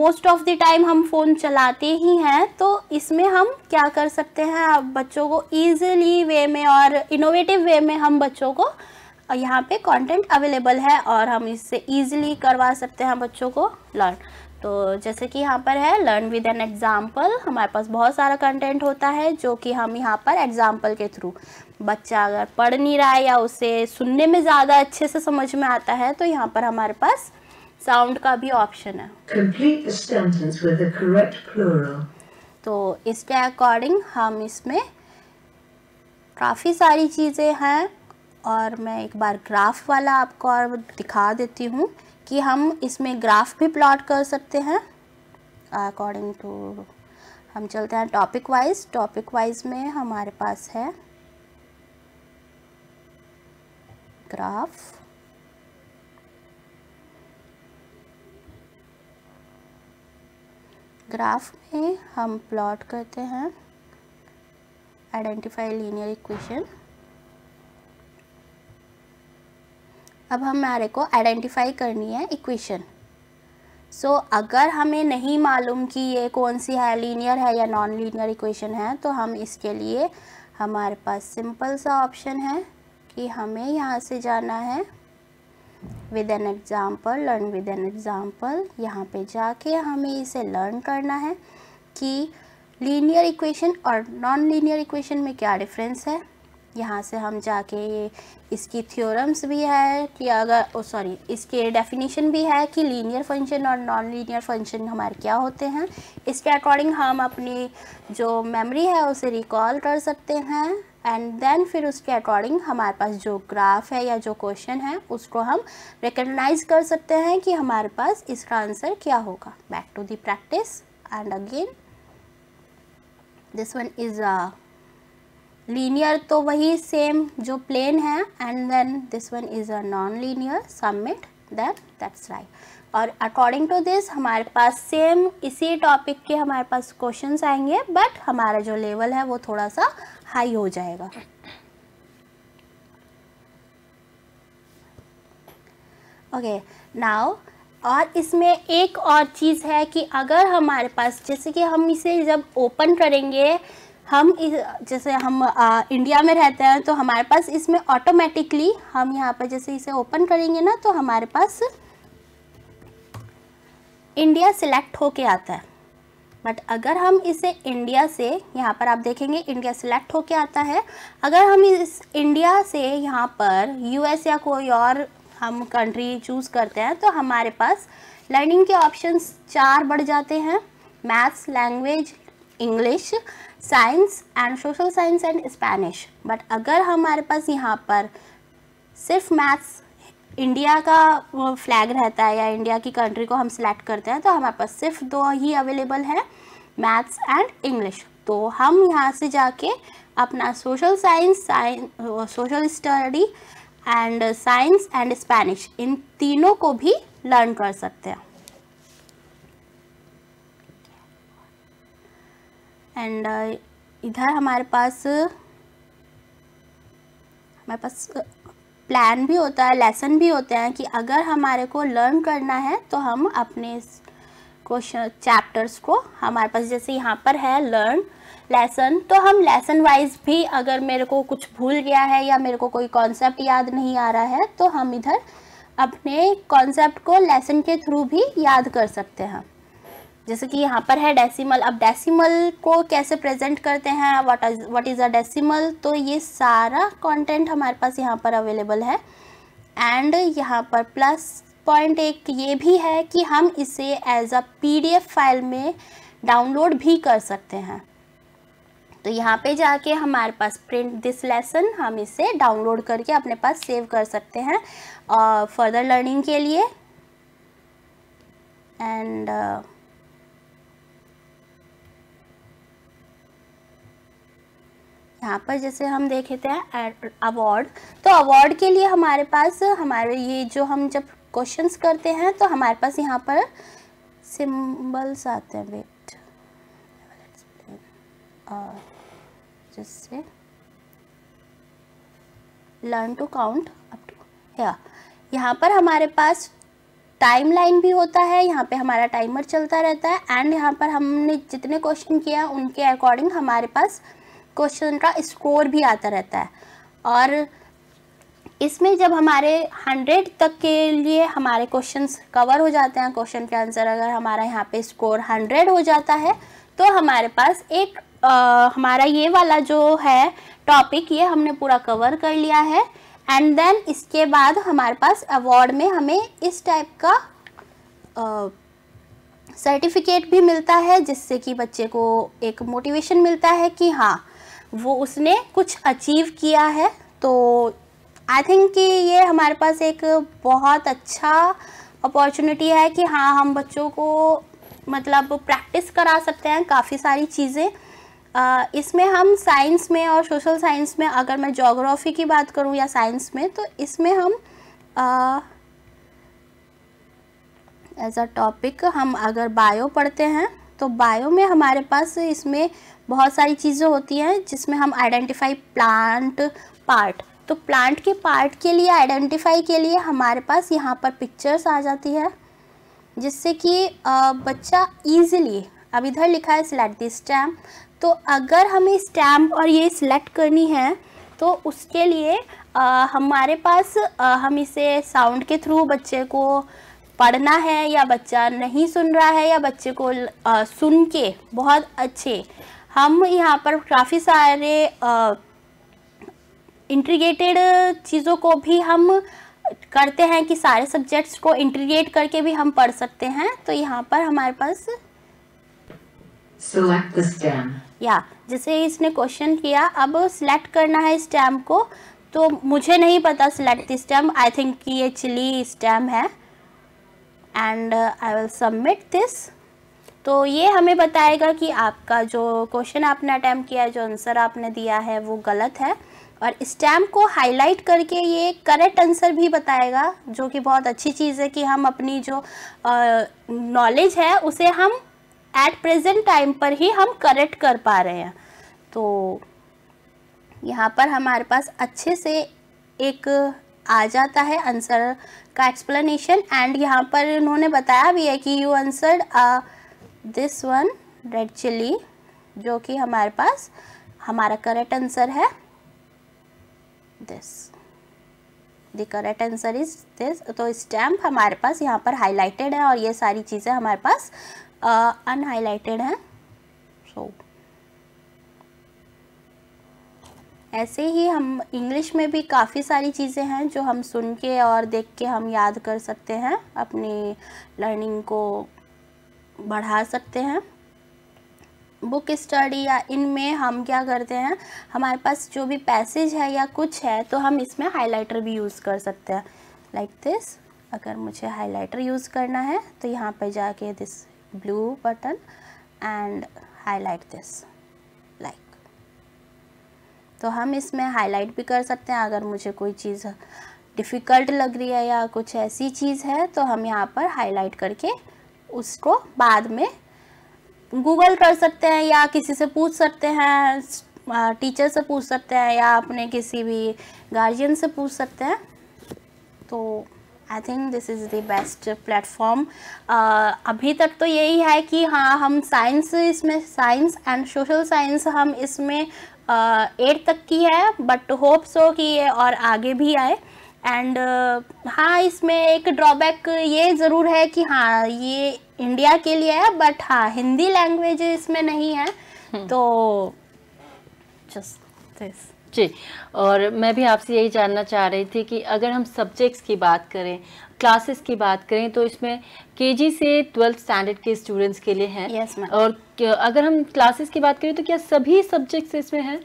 मोस्ट ऑफ़ द टाइम हम फ़ोन चलाते ही हैं तो इसमें हम क्या कर सकते हैं बच्चों को ईजिली वे में और इनोवेटिव वे में हम बच्चों को यहाँ पे कंटेंट अवेलेबल है और हम इससे इजीली करवा सकते हैं बच्चों को लर्न तो जैसे कि यहाँ पर है लर्न विद एन एग्ज़ाम्पल हमारे पास बहुत सारा कंटेंट होता है जो कि हम यहाँ पर एग्ज़ाम्पल के थ्रू बच्चा अगर पढ़ नहीं रहा है या उसे सुनने में ज़्यादा अच्छे से समझ में आता है तो यहाँ पर हमारे पास साउंड का भी ऑप्शन है तो इसके अकॉर्डिंग हम इसमें काफ़ी सारी चीज़ें हैं और मैं एक बार ग्राफ वाला आपको और दिखा देती हूँ कि हम इसमें ग्राफ भी प्लॉट कर सकते हैं अकॉर्डिंग टू हम चलते हैं टॉपिक वाइज टॉपिक वाइज में हमारे पास है ग्राफ ग्राफ में हम प्लॉट करते हैं आइडेंटिफाई लीनियर इक्वेशन अब हमारे को आइडेंटिफाई करनी है इक्वेशन सो so, अगर हमें नहीं मालूम कि ये कौन सी है लीनियर है या नॉन लीनियर इक्वेशन है तो हम इसके लिए हमारे पास सिंपल सा ऑप्शन है कि हमें यहाँ से जाना है with an example learn with an example यहाँ पे जाके हमें इसे लर्न करना है कि लीनियर इक्वेशन और नॉन लीनियर इक्वेशन में क्या डिफरेंस है यहाँ से हम जाके ये इसकी थ्योरम्स भी है कि अगर ओ सॉरी इसके डेफिनेशन भी है कि लीनियर फंक्शन और नॉन लीनियर फंक्शन हमारे क्या होते हैं इसके अकॉर्डिंग हम अपनी जो मेमोरी है उसे रिकॉल कर सकते हैं एंड देन फिर उसके अकॉर्डिंग हमारे पास जो ग्राफ है या जो क्वेश्चन है उसको हम रिकगनाइज कर सकते हैं कि हमारे पास इसका आंसर क्या होगा back to the practice and again this one is linear तो वही सेम जो प्लेन है and then this one is a non linear submit then that's right और अकॉर्डिंग टू दिस हमारे पास सेम इसी टॉपिक के हमारे पास क्वेश्चन आएंगे बट हमारा जो लेवल है वो थोड़ा सा हाई हो जाएगा ओके okay, नाउ और इसमें एक और चीज़ है कि अगर हमारे पास जैसे कि हम इसे जब ओपन करेंगे हम इस जैसे हम आ, इंडिया में रहते हैं तो हमारे पास इसमें ऑटोमेटिकली हम यहाँ पर जैसे इसे ओपन करेंगे ना तो हमारे पास इंडिया सिलेक्ट होके आता है बट अगर हम इसे इंडिया से यहाँ पर आप देखेंगे इंडिया सिलेक्ट होके आता है अगर हम इस इंडिया से यहाँ पर यूएस या कोई और हम कंट्री चूज़ करते हैं तो हमारे पास लर्निंग के ऑप्शंस चार बढ़ जाते हैं maths language English science and social science and Spanish but अगर हमारे पास यहाँ पर सिर्फ मैथ्स इंडिया का फ्लैग रहता है या इंडिया की कंट्री को हम सिलेक्ट करते हैं तो हमारे पास सिर्फ दो ही अवेलेबल है मैथ्स एंड इंग्लिश तो हम यहाँ से जाके अपना social science social study and science and Spanish इन तीनों को भी लर्न कर सकते हैं एंड uh, इधर हमारे पास हमारे पास प्लान भी होता है लेसन भी होते हैं कि अगर हमारे को लर्न करना है तो हम अपने क्वेश्चन चैप्टर्स को हमारे पास जैसे यहाँ पर है लर्न लेसन तो हम लेसन वाइज भी अगर मेरे को कुछ भूल गया है या मेरे को कोई कॉन्सेप्ट याद नहीं आ रहा है तो हम इधर अपने कॉन्सेप्ट को लेसन के थ्रू भी याद कर सकते हैं जैसे कि यहाँ पर है डेसिमल अब डेसिमल को कैसे प्रेजेंट करते हैं what is what is a decimal तो ये सारा कंटेंट हमारे पास यहाँ पर अवेलेबल है एंड यहाँ पर प्लस पॉइंट एक ये भी है कि हम इसे एज अ पीडीएफ फाइल में डाउनलोड भी कर सकते हैं तो यहाँ पे जाके हमारे पास प्रिंट दिस लेसन हम इसे डाउनलोड करके अपने पास सेव कर सकते हैं फर्दर uh, लर्निंग के लिए एंड uh, यहाँ पर जैसे हम देखे थे अवार्ड तो अवार्ड के लिए हमारे पास हमारे ये जो हम जब क्वेश्चंस करते हैं तो हमारे पास यहाँ पर सिम्बल्स आते हैं वेट जैसे learn to count up to यहाँ पर हमारे पास टाइम लाइन भी होता है यहाँ पे हमारा टाइमर चलता रहता है एंड यहाँ पर हमने जितने क्वेश्चन किया उनके अकॉर्डिंग हमारे पास क्वेश्चन का स्कोर भी आता रहता है और इसमें जब हमारे हंड्रेड तक के लिए हमारे क्वेश्चंस कवर हो जाते हैं क्वेश्चन के आंसर अगर हमारा यहाँ पे स्कोर हंड्रेड हो जाता है तो हमारे पास एक आ, हमारा ये वाला जो है टॉपिक ये हमने पूरा कवर कर लिया है एंड देन इसके बाद हमारे पास अवार्ड में हमें इस टाइप का सर्टिफिकेट भी मिलता है जिससे कि बच्चे को एक मोटिवेशन मिलता है कि हाँ वो उसने कुछ अचीव किया है तो आई थिंक कि ये हमारे पास एक बहुत अच्छा अपॉर्चुनिटी है कि हाँ हम बच्चों को मतलब प्रैक्टिस करा सकते हैं काफ़ी सारी चीज़ें इसमें हम साइंस में और सोशल साइंस में अगर मैं जोग्राफ़ी की बात करूँ या साइंस में तो इसमें हम एज अ टॉपिक हम अगर बायो पढ़ते हैं तो बायो में हमारे पास इसमें बहुत सारी चीज़ें होती हैं जिसमें हम आइडेंटिफाई प्लांट पार्ट तो प्लांट के पार्ट के लिए आइडेंटिफाई के लिए हमारे पास यहाँ पर पिक्चर्स आ जाती है जिससे कि बच्चा ईजिली अब इधर लिखा है सिलेक्ट दी स्टैम्प तो अगर हमें स्टैम्प और ये सिलेक्ट करनी है तो उसके लिए आ, हमारे पास आ, हम इसे साउंड के थ्रू बच्चे को पढ़ना है या बच्चा नहीं सुन रहा है या बच्चे को आ, सुन के बहुत अच्छे हम यहाँ पर काफ़ी सारे इंट्रीगेटेड चीज़ों को भी हम करते हैं कि सारे सब्जेक्ट्स को इंटीग्रेट करके भी हम पढ़ सकते हैं तो यहाँ पर हमारे पास या जैसे इसने क्वेश्चन किया अब सिलेक्ट करना है स्टैम्प को तो मुझे नहीं पता सिलेक्ट स्टैम्प आई थिंक कि ये चिली स्टैम्प है and I will submit this तो ये हमें बताएगा कि आपका जो क्वेश्चन आपने अटैम्प्ट किया है जो आंसर आपने दिया है वो गलत है और स्टैम्प को हाईलाइट करके ये करेक्ट आंसर भी बताएगा जो कि बहुत अच्छी चीज़ है कि हम अपनी जो नॉलेज uh, है उसे हम एट प्रेजेंट टाइम पर ही हम करेक्ट कर पा रहे हैं तो यहाँ पर हमारे पास अच्छे से एक आ जाता है आंसर का एक्सप्लेनेशन एंड यहाँ पर उन्होंने बताया भी है कि you answered this one red chilli जो कि हमारे पास हमारा करेक्ट आंसर है this the correct answer is this तो स्टैम्प हमारे पास यहाँ पर हाईलाइटेड है और ये सारी चीज़ें हमारे पास अनहाईलाइटेड uh, हैं सो so, ऐसे ही हम इंग्लिश में भी काफ़ी सारी चीज़ें हैं जो हम सुन के और देख के हम याद कर सकते हैं अपनी लर्निंग को बढ़ा सकते हैं बुक स्टडी या इनमें हम क्या करते हैं हमारे पास जो भी पैसेज है या कुछ है तो हम इसमें हाइलाइटर भी यूज़ कर सकते हैं लाइक like दिस अगर मुझे हाइलाइटर यूज़ करना है तो यहाँ पर जाके this blue button and highlight this तो हम इसमें हाईलाइट भी कर सकते हैं अगर मुझे कोई चीज़ डिफ़िकल्ट लग रही है या कुछ ऐसी चीज़ है तो हम यहाँ पर हाईलाइट करके उसको बाद में गूगल कर सकते हैं या किसी से पूछ सकते हैं टीचर से पूछ सकते हैं या अपने किसी भी गार्जियन से पूछ सकते हैं तो I think this is the best platform अभी तक तो यही है कि हाँ हम साइंस इसमें साइंस एंड सोशल साइंस हम इसमें एट तक की है बट होप सो कि ये और आगे भी आए एंड uh, हाँ इसमें एक ड्रॉबैक ये ज़रूर है कि हाँ ये इंडिया के लिए है बट हाँ हिंदी लैंग्वेज इसमें नहीं है हम्म। तो जस्ट दिस जी और मैं भी आपसे यही जानना चाह रही थी कि अगर हम सब्जेक्ट्स की बात करें क्लासेस की बात करें तो इसमें केजी से ट्वेल्थ स्टैंडर्ड के स्टूडेंट्स के लिए है yes, और अगर हम क्लासेस की बात करें तो क्या सभी सब्जेक्ट्स इसमें हैं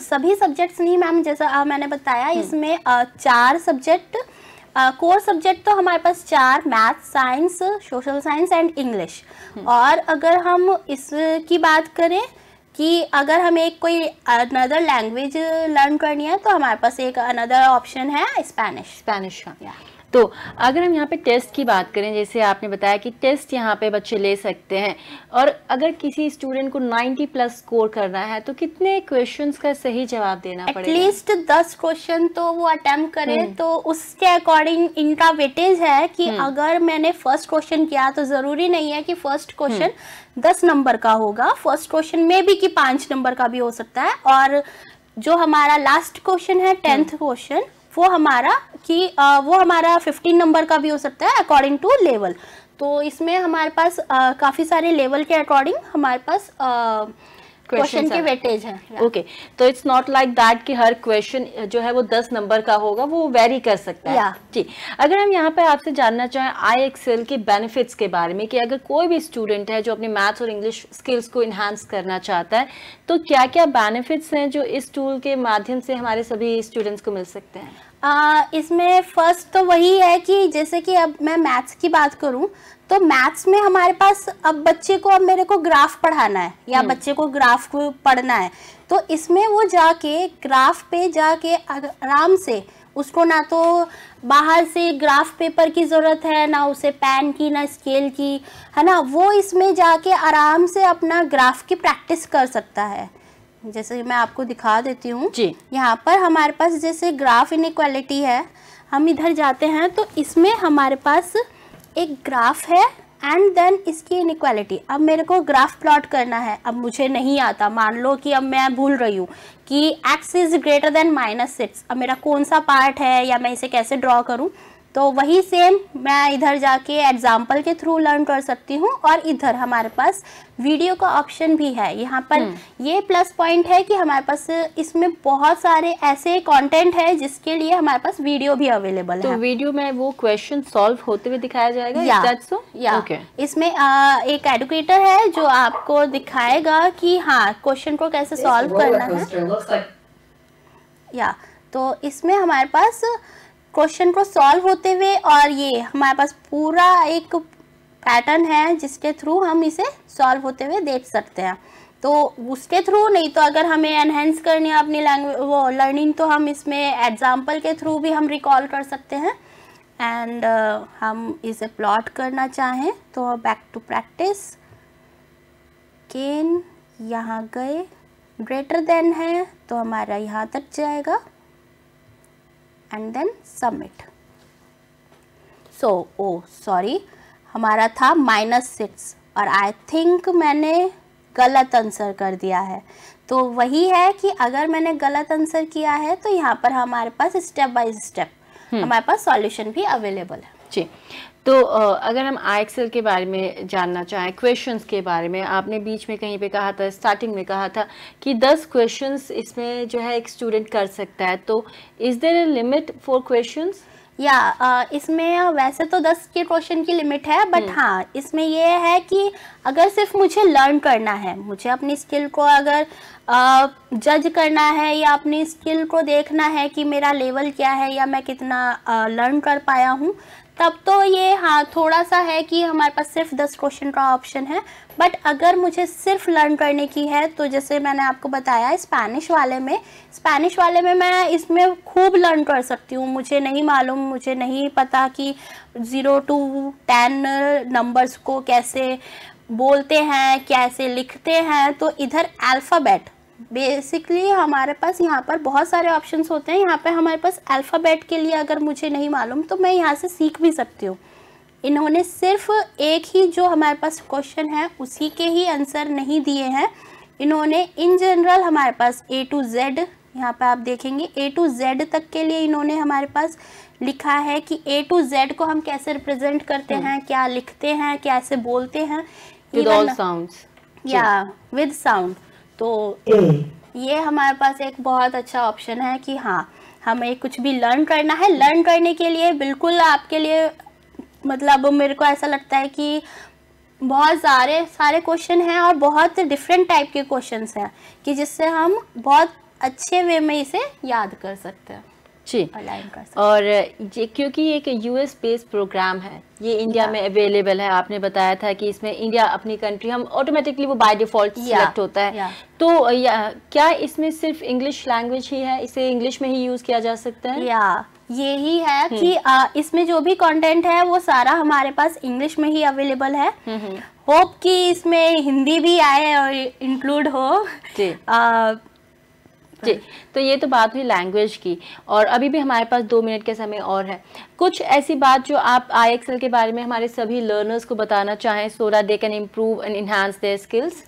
सभी सब्जेक्ट्स नहीं मैम जैसा आ, मैंने बताया हम्म। इसमें आ, चार सब्जेक्ट कोर सब्जेक्ट तो हमारे पास चार math science social science and English और अगर हम इसकी बात करें कि अगर हमें कोई अनदर लैंग्वेज लर्न करनी है तो हमारे पास एक अनदर ऑप्शन है स्पेनिश स्पेनिश का तो अगर हम यहाँ पे टेस्ट की बात करें जैसे आपने बताया कि टेस्ट यहाँ पे बच्चे ले सकते हैं और अगर किसी स्टूडेंट को 90 प्लस स्कोर करना है तो कितने क्वेश्चंस का सही जवाब देना पड़ेगा एटलीस्ट दस क्वेश्चन तो वो अटेम्प्ट करें हम्म। तो उसके अकॉर्डिंग इनका वेटेज है कि हम्म। अगर मैंने फर्स्ट क्वेश्चन किया तो जरूरी नहीं है कि फर्स्ट हम्म। क्वेश्चन दस नंबर का होगा फर्स्ट क्वेश्चन में भी कि पांच नंबर का भी हो सकता है और जो हमारा लास्ट क्वेश्चन है टेंथ क्वेश्चन वो हमारा कि वो हमारा फिफ्टीन नंबर का भी हो सकता है अकॉर्डिंग टू लेवल तो इसमें हमारे पास काफ़ी सारे लेवल के अकॉर्डिंग हमारे पास क्वेश्चन के वेटेज है ओके तो इट्स नॉट लाइक दैट कि हर क्वेश्चन जो है वो दस नंबर का होगा वो वेरी कर सकता है जी अगर हम यहाँ पे आपसे जानना चाहें आई एक्सेल के बेनिफिट्स के बारे में कि अगर कोई भी स्टूडेंट है जो अपने मैथ्स और इंग्लिश स्किल्स को इन्हांस करना चाहता है तो क्या क्या बेनिफिट्स हैं जो इस टूल के माध्यम से हमारे सभी स्टूडेंट्स को मिल सकते हैं इसमें फर्स्ट तो वही है कि जैसे कि अब मैं मैथ्स की बात करूं तो मैथ्स में हमारे पास अब बच्चे को अब मेरे को ग्राफ पढ़ाना है या हम्म। बच्चे को ग्राफ को पढ़ना है तो इसमें वो जाके ग्राफ पे जाके आराम से उसको ना तो बाहर से ग्राफ पेपर की ज़रूरत है ना उसे पेन की ना स्केल की है ना वो इसमें जाके आराम से अपना ग्राफ की प्रैक्टिस कर सकता है जैसे मैं आपको दिखा देती हूँ जी यहाँ पर हमारे पास जैसे ग्राफ इन है हम इधर जाते हैं तो इसमें हमारे पास एक ग्राफ है एंड देन इसकी इन अब मेरे को ग्राफ प्लॉट करना है अब मुझे नहीं आता मान लो कि अब मैं भूल रही हूँ कि X is greater than minus six अब मेरा कौन सा पार्ट है या मैं इसे कैसे ड्रॉ करूँ तो वही सेम मैं इधर जाके एग्जाम्पल के थ्रू लर्न कर सकती हूँ और इधर हमारे पास वीडियो का ऑप्शन भी है यहाँ पर हम्म। ये प्लस पॉइंट है कि हमारे पास इसमें बहुत सारे ऐसे कंटेंट है जिसके लिए हमारे पास वीडियो भी अवेलेबल तो है वीडियो में वो क्वेश्चन सॉल्व होते हुए दिखाया जाएगा या, so? या okay. इसमें आ, एक एडुकेटर है जो आपको दिखाएगा कि हाँ क्वेश्चन को कैसे सॉल्व करना है या तो इसमें हमारे पास क्वेश्चन को सॉल्व होते हुए और ये हमारे पास पूरा एक पैटर्न है जिसके थ्रू हम इसे सॉल्व होते हुए देख सकते हैं तो उसके थ्रू नहीं तो अगर हमें एनहेंस करनी है अपनी लैंग्वेज वो लर्निंग तो हम इसमें एग्जाम्पल के थ्रू भी हम रिकॉल कर सकते हैं एंड uh, हम इसे प्लॉट करना चाहें तो बैक टू प्रैक्टिस केन यहाँ गए ग्रेटर देन है तो हमारा यहाँ तक जाएगा and then submit so oh sorry हमारा था माइनस सिक्स और आई थिंक मैंने गलत आंसर कर दिया है तो वही है कि अगर मैंने गलत आंसर किया है तो यहाँ पर हमारे पास स्टेप बाय स्टेप हमारे पास सॉल्यूशन भी अवेलेबल है जी तो अगर हम आई एक्सएल के बारे में जानना चाहें क्वेश्चंस के बारे में आपने बीच में कहीं पे कहा था स्टार्टिंग में कहा था कि 10 क्वेश्चंस इसमें जो है एक स्टूडेंट कर सकता है तो is there a limit for questions या इसमें वैसे तो दस के क्वेश्चन की लिमिट है बट हम्म। हाँ इसमें यह है कि अगर सिर्फ मुझे लर्न करना है मुझे अपनी स्किल को अगर जज करना है या अपनी स्किल को देखना है कि मेरा लेवल क्या है या मैं कितना लर्न कर पाया हूँ तब तो ये हाँ थोड़ा सा है कि हमारे पास सिर्फ दस क्वेश्चन का ऑप्शन है बट अगर मुझे सिर्फ लर्न करने की है तो जैसे मैंने आपको बताया स्पेनिश वाले में स्पेनिश वाले में मैं इसमें खूब लर्न कर सकती हूँ मुझे नहीं मालूम मुझे नहीं पता कि ज़ीरो टू टेन नंबर्स को कैसे बोलते हैं कैसे लिखते हैं तो इधर अल्फ़ाबेट बेसिकली हमारे पास यहाँ पर बहुत सारे ऑप्शंस होते हैं यहाँ पर हमारे पास अल्फ़ाबेट के लिए अगर मुझे नहीं मालूम तो मैं यहाँ से सीख भी सकती हूँ इन्होंने सिर्फ एक ही जो हमारे पास क्वेश्चन है उसी के ही आंसर नहीं दिए हैं इन्होंने इन जनरल हमारे पास ए टू जेड यहाँ पर आप देखेंगे ए टू जेड तक के लिए इन्होंने हमारे पास लिखा है कि ए टू जेड को हम कैसे रिप्रेजेंट करते hmm. हैं क्या लिखते हैं कैसे बोलते हैं या विद साउंड तो ये हमारे पास एक बहुत अच्छा ऑप्शन है कि हाँ हमें कुछ भी लर्न करना है लर्न करने के लिए बिल्कुल आपके लिए मतलब मेरे को ऐसा लगता है कि बहुत सारे सारे क्वेश्चन हैं और बहुत डिफरेंट टाइप के क्वेश्चंस हैं कि जिससे हम बहुत अच्छे वे में इसे याद कर सकते हैं जी अलाइन कर सकते और ये क्योंकि ये एक यूएस बेस्ड प्रोग्राम है ये इंडिया में अवेलेबल है आपने बताया था कि इसमें इंडिया अपनी कंट्री हम ऑटोमेटिकली वो बाय डिफॉल्ट सिलेक्ट होता है तो या, क्या इसमें सिर्फ इंग्लिश लैंग्वेज ही है इसे इंग्लिश में ही यूज़ किया जा सकता है या यही है हम्म। कि आ, इसमें जो भी कंटेंट है वो सारा हमारे पास इंग्लिश में ही अवेलेबल है होप हम्म, हम्म। कि इसमें हिंदी भी आए और इंक्लूड हो जी। आ, जी तो ये तो बात हुई लैंग्वेज की और अभी भी हमारे पास दो मिनट के समय और है कुछ ऐसी बात जो आप आई के बारे में हमारे सभी लर्नर्स को बताना चाहें so that they can improve and enhance their skills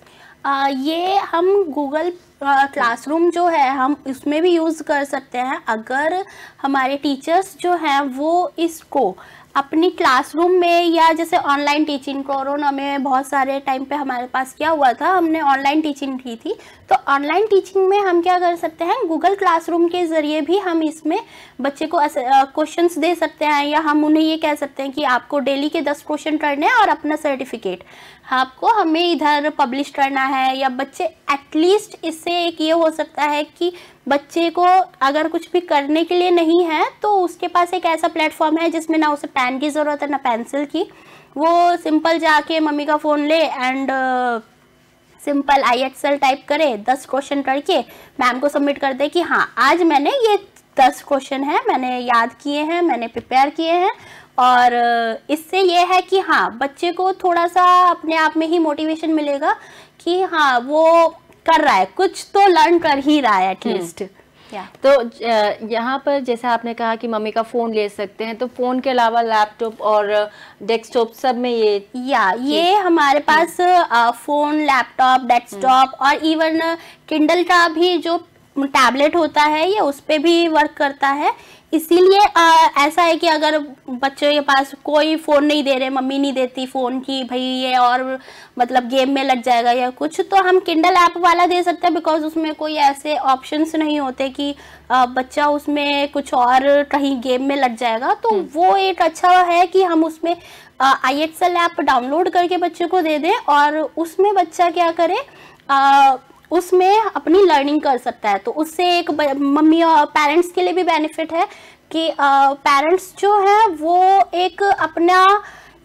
ये हम गूगल क्लासरूम जो है हम उसमें भी यूज़ कर सकते हैं अगर हमारे टीचर्स जो हैं वो इसको अपनी क्लासरूम में या जैसे ऑनलाइन टीचिंग कोरोना में बहुत सारे टाइम पे हमारे पास क्या हुआ था हमने ऑनलाइन टीचिंग की थी तो ऑनलाइन टीचिंग में हम क्या कर सकते हैं गूगल क्लासरूम के ज़रिए भी हम इसमें बच्चे को क्वेश्चंस दे सकते हैं या हम उन्हें ये कह सकते हैं कि आपको डेली के दस क्वेश्चन करने हैं और अपना सर्टिफिकेट आपको हमें इधर पब्लिश करना है या बच्चे एटलीस्ट इससे एक ये हो सकता है कि बच्चे को अगर कुछ भी करने के लिए नहीं है तो उसके पास एक ऐसा प्लेटफॉर्म है जिसमें ना उसे पेन की ज़रूरत है ना पेंसिल की वो सिंपल जाके मम्मी का फ़ोन ले and simple I XL type करे दस क्वेश्चन करके मैम को सबमिट कर दे कि हाँ आज मैंने ये दस क्वेश्चन है मैंने याद किए हैं मैंने प्रिपेयर किए हैं और इससे ये है कि हाँ बच्चे को थोड़ा सा अपने आप में ही मोटिवेशन मिलेगा कि हाँ वो कर रहा है कुछ तो लर्न कर ही रहा है एटलीस्ट हम्म। Yeah. तो यहाँ पर जैसा आपने कहा कि मम्मी का फ़ोन ले सकते हैं तो फ़ोन के अलावा लैपटॉप और डेस्कटॉप सब में ये या yeah, ये हमारे हम्म। पास फ़ोन लैपटॉप डेस्कटॉप और इवन किंडल का भी जो टैबलेट होता है ये उस पर भी वर्क करता है इसीलिए ऐसा है कि अगर बच्चों के पास कोई फ़ोन नहीं दे रहे मम्मी नहीं देती फ़ोन की भाई ये और मतलब गेम में लग जाएगा या कुछ तो हम किंडल ऐप वाला दे सकते हैं बिकॉज उसमें कोई ऐसे ऑप्शंस नहीं होते कि आ, बच्चा उसमें कुछ और कहीं गेम में लग जाएगा तो हम्म। वो एक अच्छा है कि हम उसमें आई एक्सएल ऐप डाउनलोड करके बच्चे को दे दें और उसमें बच्चा क्या करे आ, उसमें अपनी लर्निंग कर सकता है तो उससे एक मम्मी और पेरेंट्स के लिए भी बेनिफिट है कि पेरेंट्स जो है वो एक अपना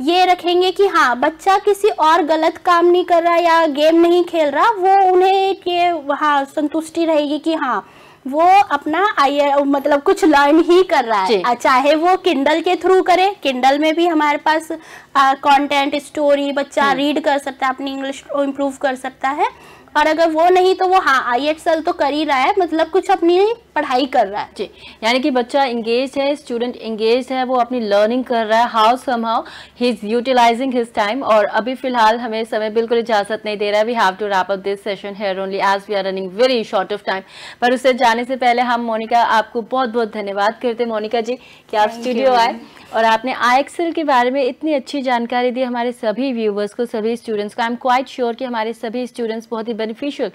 ये रखेंगे कि हाँ बच्चा किसी और गलत काम नहीं कर रहा या गेम नहीं खेल रहा वो उन्हें ये हाँ संतुष्टि रहेगी कि हाँ वो अपना आई मतलब कुछ लर्न ही कर रहा है चाहे वो किंडल के थ्रू करे किंडल में भी हमारे पास कंटेंट स्टोरी बच्चा रीड हम्म। कर सकता है अपनी इंग्लिश इम्प्रूव कर सकता है और अगर वो नहीं तो वो हाँ आई तो कर ही रहा है मतलब कुछ अपनी पढ़ाई कर रहा है जी यानी कि बच्चा इंगेज है स्टूडेंट इंगेज है वो अपनी लर्निंग कर रहा है how somehow he is utilising his time और अभी फिलहाल हमें समय बिल्कुल इजाजत नहीं दे रहा है we have to wrap up this session here only as we are running very short of time पर उससे जाने से पहले हम मोनिका आपको बहुत बहुत धन्यवाद करते मोनिका जी कि आप स्टूडियो आए और आपने आई के बारे में इतनी अच्छी जानकारी दी हमारे सभी व्यूवर्स को सभी स्टूडेंट्स को आई एम क्वाइट श्योर कि हमारे सभी स्टूडेंट्स बहुत ही बेनिफिशियल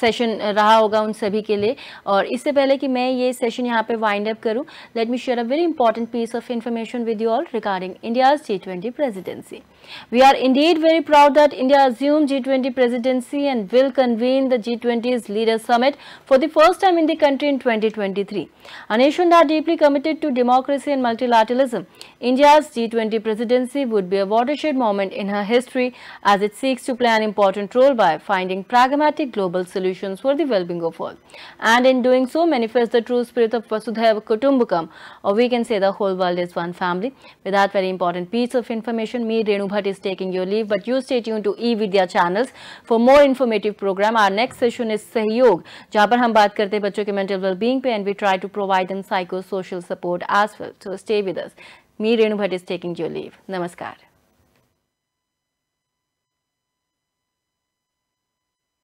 सेशन uh, रहा होगा उन सभी के लिए और इससे पहले कि मैं ये सेशन यहाँ पे वाइंड अप करूँ let me share a very important piece of information with you all regarding India's T twenty presidency We are indeed very proud that India assumed G20 presidency and will convene the G20's Leaders Summit for the first time in the country in 2023. A nation that deeply committed to democracy and multilateralism, India's G20 presidency would be a watershed moment in her history as it seeks to play an important role by finding pragmatic global solutions for the well-being of all. And in doing so, manifest the true spirit of Vasudhaiva Kutumbakam, or we can say the whole world is one family. With that very important piece of information, me, Renu Bhat is taking your leave. But you stay tuned to e-Vidya channels for more informative program. Our next session is Sahyog, where we talk about mental well-being and we try to provide them psychosocial support as well. So stay with us. Me Renu Bhat is taking your leave. Namaskar.